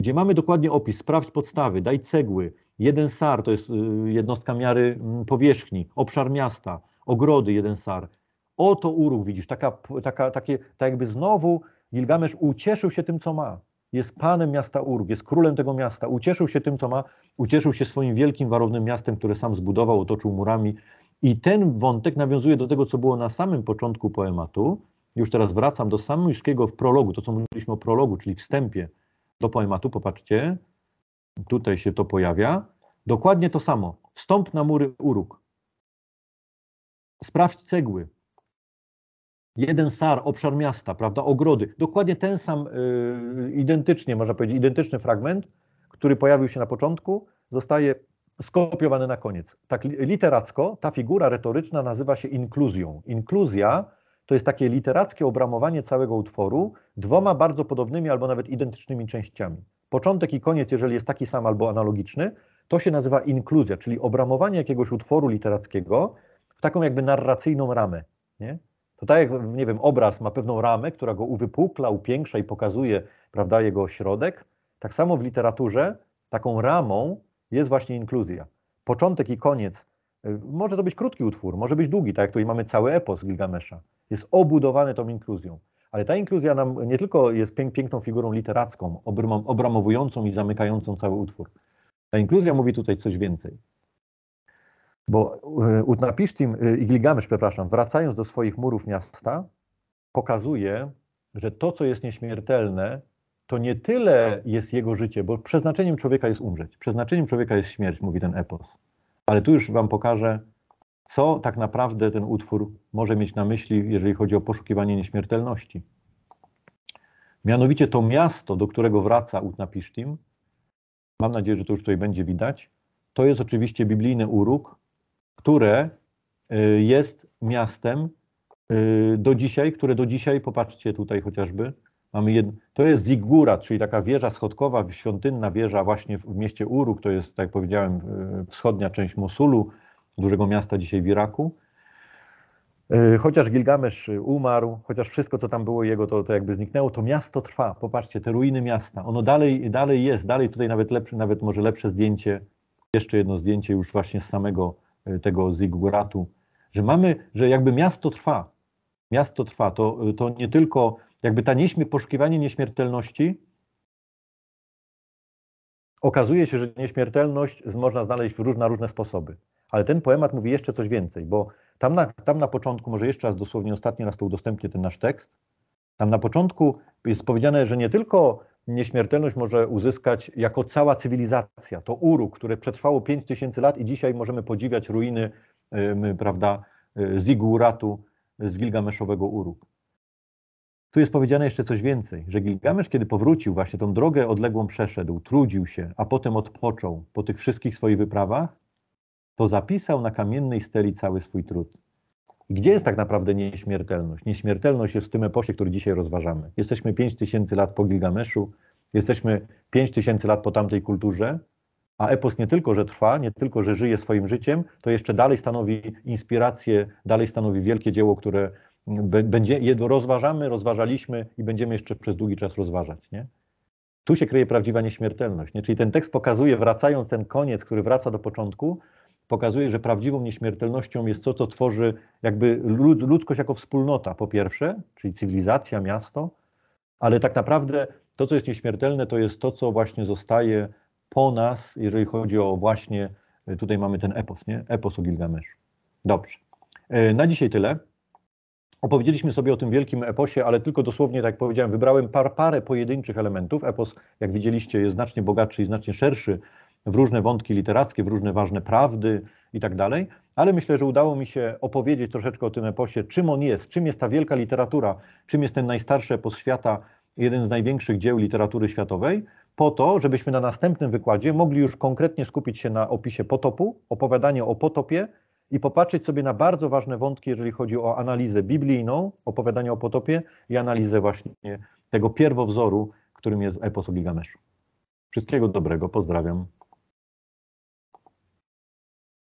gdzie mamy dokładnie opis, sprawdź podstawy, daj cegły, jeden sar, to jest y, jednostka miary mm, powierzchni, obszar miasta, ogrody jeden sar. Oto uruk widzisz, taka, taka, takie, tak jakby znowu Gilgamesz ucieszył się tym, co ma. Jest panem miasta Uruk, jest królem tego miasta, ucieszył się tym, co ma, ucieszył się swoim wielkim, warownym miastem, które sam zbudował, otoczył murami. I ten wątek nawiązuje do tego, co było na samym początku poematu, już teraz wracam do Samyńskiego w prologu, to co mówiliśmy o prologu, czyli wstępie do poematu, popatrzcie, tutaj się to pojawia. Dokładnie to samo. Wstąp na mury uruk. Sprawdź cegły. Jeden sar, obszar miasta, prawda, ogrody. Dokładnie ten sam, yy, identycznie, można powiedzieć, identyczny fragment, który pojawił się na początku, zostaje skopiowany na koniec. Tak literacko ta figura retoryczna nazywa się inkluzją. Inkluzja to jest takie literackie obramowanie całego utworu dwoma bardzo podobnymi albo nawet identycznymi częściami. Początek i koniec, jeżeli jest taki sam albo analogiczny, to się nazywa inkluzja, czyli obramowanie jakiegoś utworu literackiego w taką jakby narracyjną ramę. Nie? To tak jak, nie wiem, obraz ma pewną ramę, która go uwypukla, upiększa i pokazuje, prawda, jego środek. Tak samo w literaturze taką ramą jest właśnie inkluzja. Początek i koniec E, może to być krótki utwór, może być długi, tak jak tutaj mamy cały epos Gilgamesza. Jest obudowany tą inkluzją. Ale ta inkluzja nam nie tylko jest piękną figurą literacką, obramowującą i zamykającą cały utwór. Ta inkluzja mówi tutaj coś więcej. Bo e, Utnapishtim e, i Gilgamesz, przepraszam, wracając do swoich murów miasta, pokazuje, że to, co jest nieśmiertelne, to nie tyle jest jego życie, bo przeznaczeniem człowieka jest umrzeć. Przeznaczeniem człowieka jest śmierć, mówi ten epos. Ale tu już Wam pokażę, co tak naprawdę ten utwór może mieć na myśli, jeżeli chodzi o poszukiwanie nieśmiertelności. Mianowicie to miasto, do którego wraca Utnapishtim, mam nadzieję, że to już tutaj będzie widać, to jest oczywiście biblijny uruk, które y, jest miastem y, do dzisiaj, które do dzisiaj, popatrzcie tutaj chociażby, Mamy jedno, to jest Ziggura, czyli taka wieża schodkowa, świątynna wieża właśnie w mieście Uruk, to jest, tak jak powiedziałem, e, wschodnia część Mosulu, dużego miasta dzisiaj w Iraku. E, chociaż Gilgamesz umarł, chociaż wszystko, co tam było jego, to, to jakby zniknęło, to miasto trwa. Popatrzcie, te ruiny miasta, ono dalej, dalej jest, dalej tutaj nawet, lepsze, nawet może lepsze zdjęcie, jeszcze jedno zdjęcie już właśnie z samego e, tego Ziguratu, że mamy, że jakby miasto trwa. Miasto trwa, to, to nie tylko jakby ta nieśmie, poszukiwanie nieśmiertelności okazuje się, że nieśmiertelność można znaleźć w różne, na różne sposoby. Ale ten poemat mówi jeszcze coś więcej, bo tam na, tam na początku, może jeszcze raz dosłownie ostatni raz to udostępnię ten nasz tekst, tam na początku jest powiedziane, że nie tylko nieśmiertelność może uzyskać jako cała cywilizacja, to uruk, które przetrwało 5000 lat i dzisiaj możemy podziwiać ruiny, yy, prawda, yy, Ziguratu z Gilgameszowego uruk. Tu jest powiedziane jeszcze coś więcej, że Gilgamesz, kiedy powrócił, właśnie tą drogę odległą przeszedł, trudził się, a potem odpoczął po tych wszystkich swoich wyprawach, to zapisał na kamiennej steli cały swój trud. I gdzie jest tak naprawdę nieśmiertelność? Nieśmiertelność jest w tym eposie, który dzisiaj rozważamy. Jesteśmy 5000 lat po Gilgameszu, jesteśmy 5000 lat po tamtej kulturze, a epos nie tylko, że trwa, nie tylko, że żyje swoim życiem, to jeszcze dalej stanowi inspirację, dalej stanowi wielkie dzieło, które będzie, rozważamy, rozważaliśmy i będziemy jeszcze przez długi czas rozważać. Nie? Tu się kryje prawdziwa nieśmiertelność. Nie? Czyli ten tekst pokazuje, wracając ten koniec, który wraca do początku, pokazuje, że prawdziwą nieśmiertelnością jest to, co tworzy jakby ludzkość jako wspólnota, po pierwsze, czyli cywilizacja, miasto, ale tak naprawdę to, co jest nieśmiertelne, to jest to, co właśnie zostaje po nas, jeżeli chodzi o właśnie, tutaj mamy ten epos, nie? Epos o Gilgameszu. Dobrze. E, na dzisiaj tyle. Opowiedzieliśmy sobie o tym wielkim eposie, ale tylko dosłownie, tak jak powiedziałem, wybrałem par, parę pojedynczych elementów. Epos, jak widzieliście, jest znacznie bogatszy i znacznie szerszy w różne wątki literackie, w różne ważne prawdy i tak dalej. Ale myślę, że udało mi się opowiedzieć troszeczkę o tym eposie, czym on jest, czym jest ta wielka literatura, czym jest ten najstarszy epos świata, jeden z największych dzieł literatury światowej, po to, żebyśmy na następnym wykładzie mogli już konkretnie skupić się na opisie potopu, opowiadaniu o potopie, i popatrzeć sobie na bardzo ważne wątki, jeżeli chodzi o analizę biblijną, opowiadania o potopie i analizę właśnie tego pierwowzoru, którym jest epos o Gilgameszu. Wszystkiego dobrego, pozdrawiam.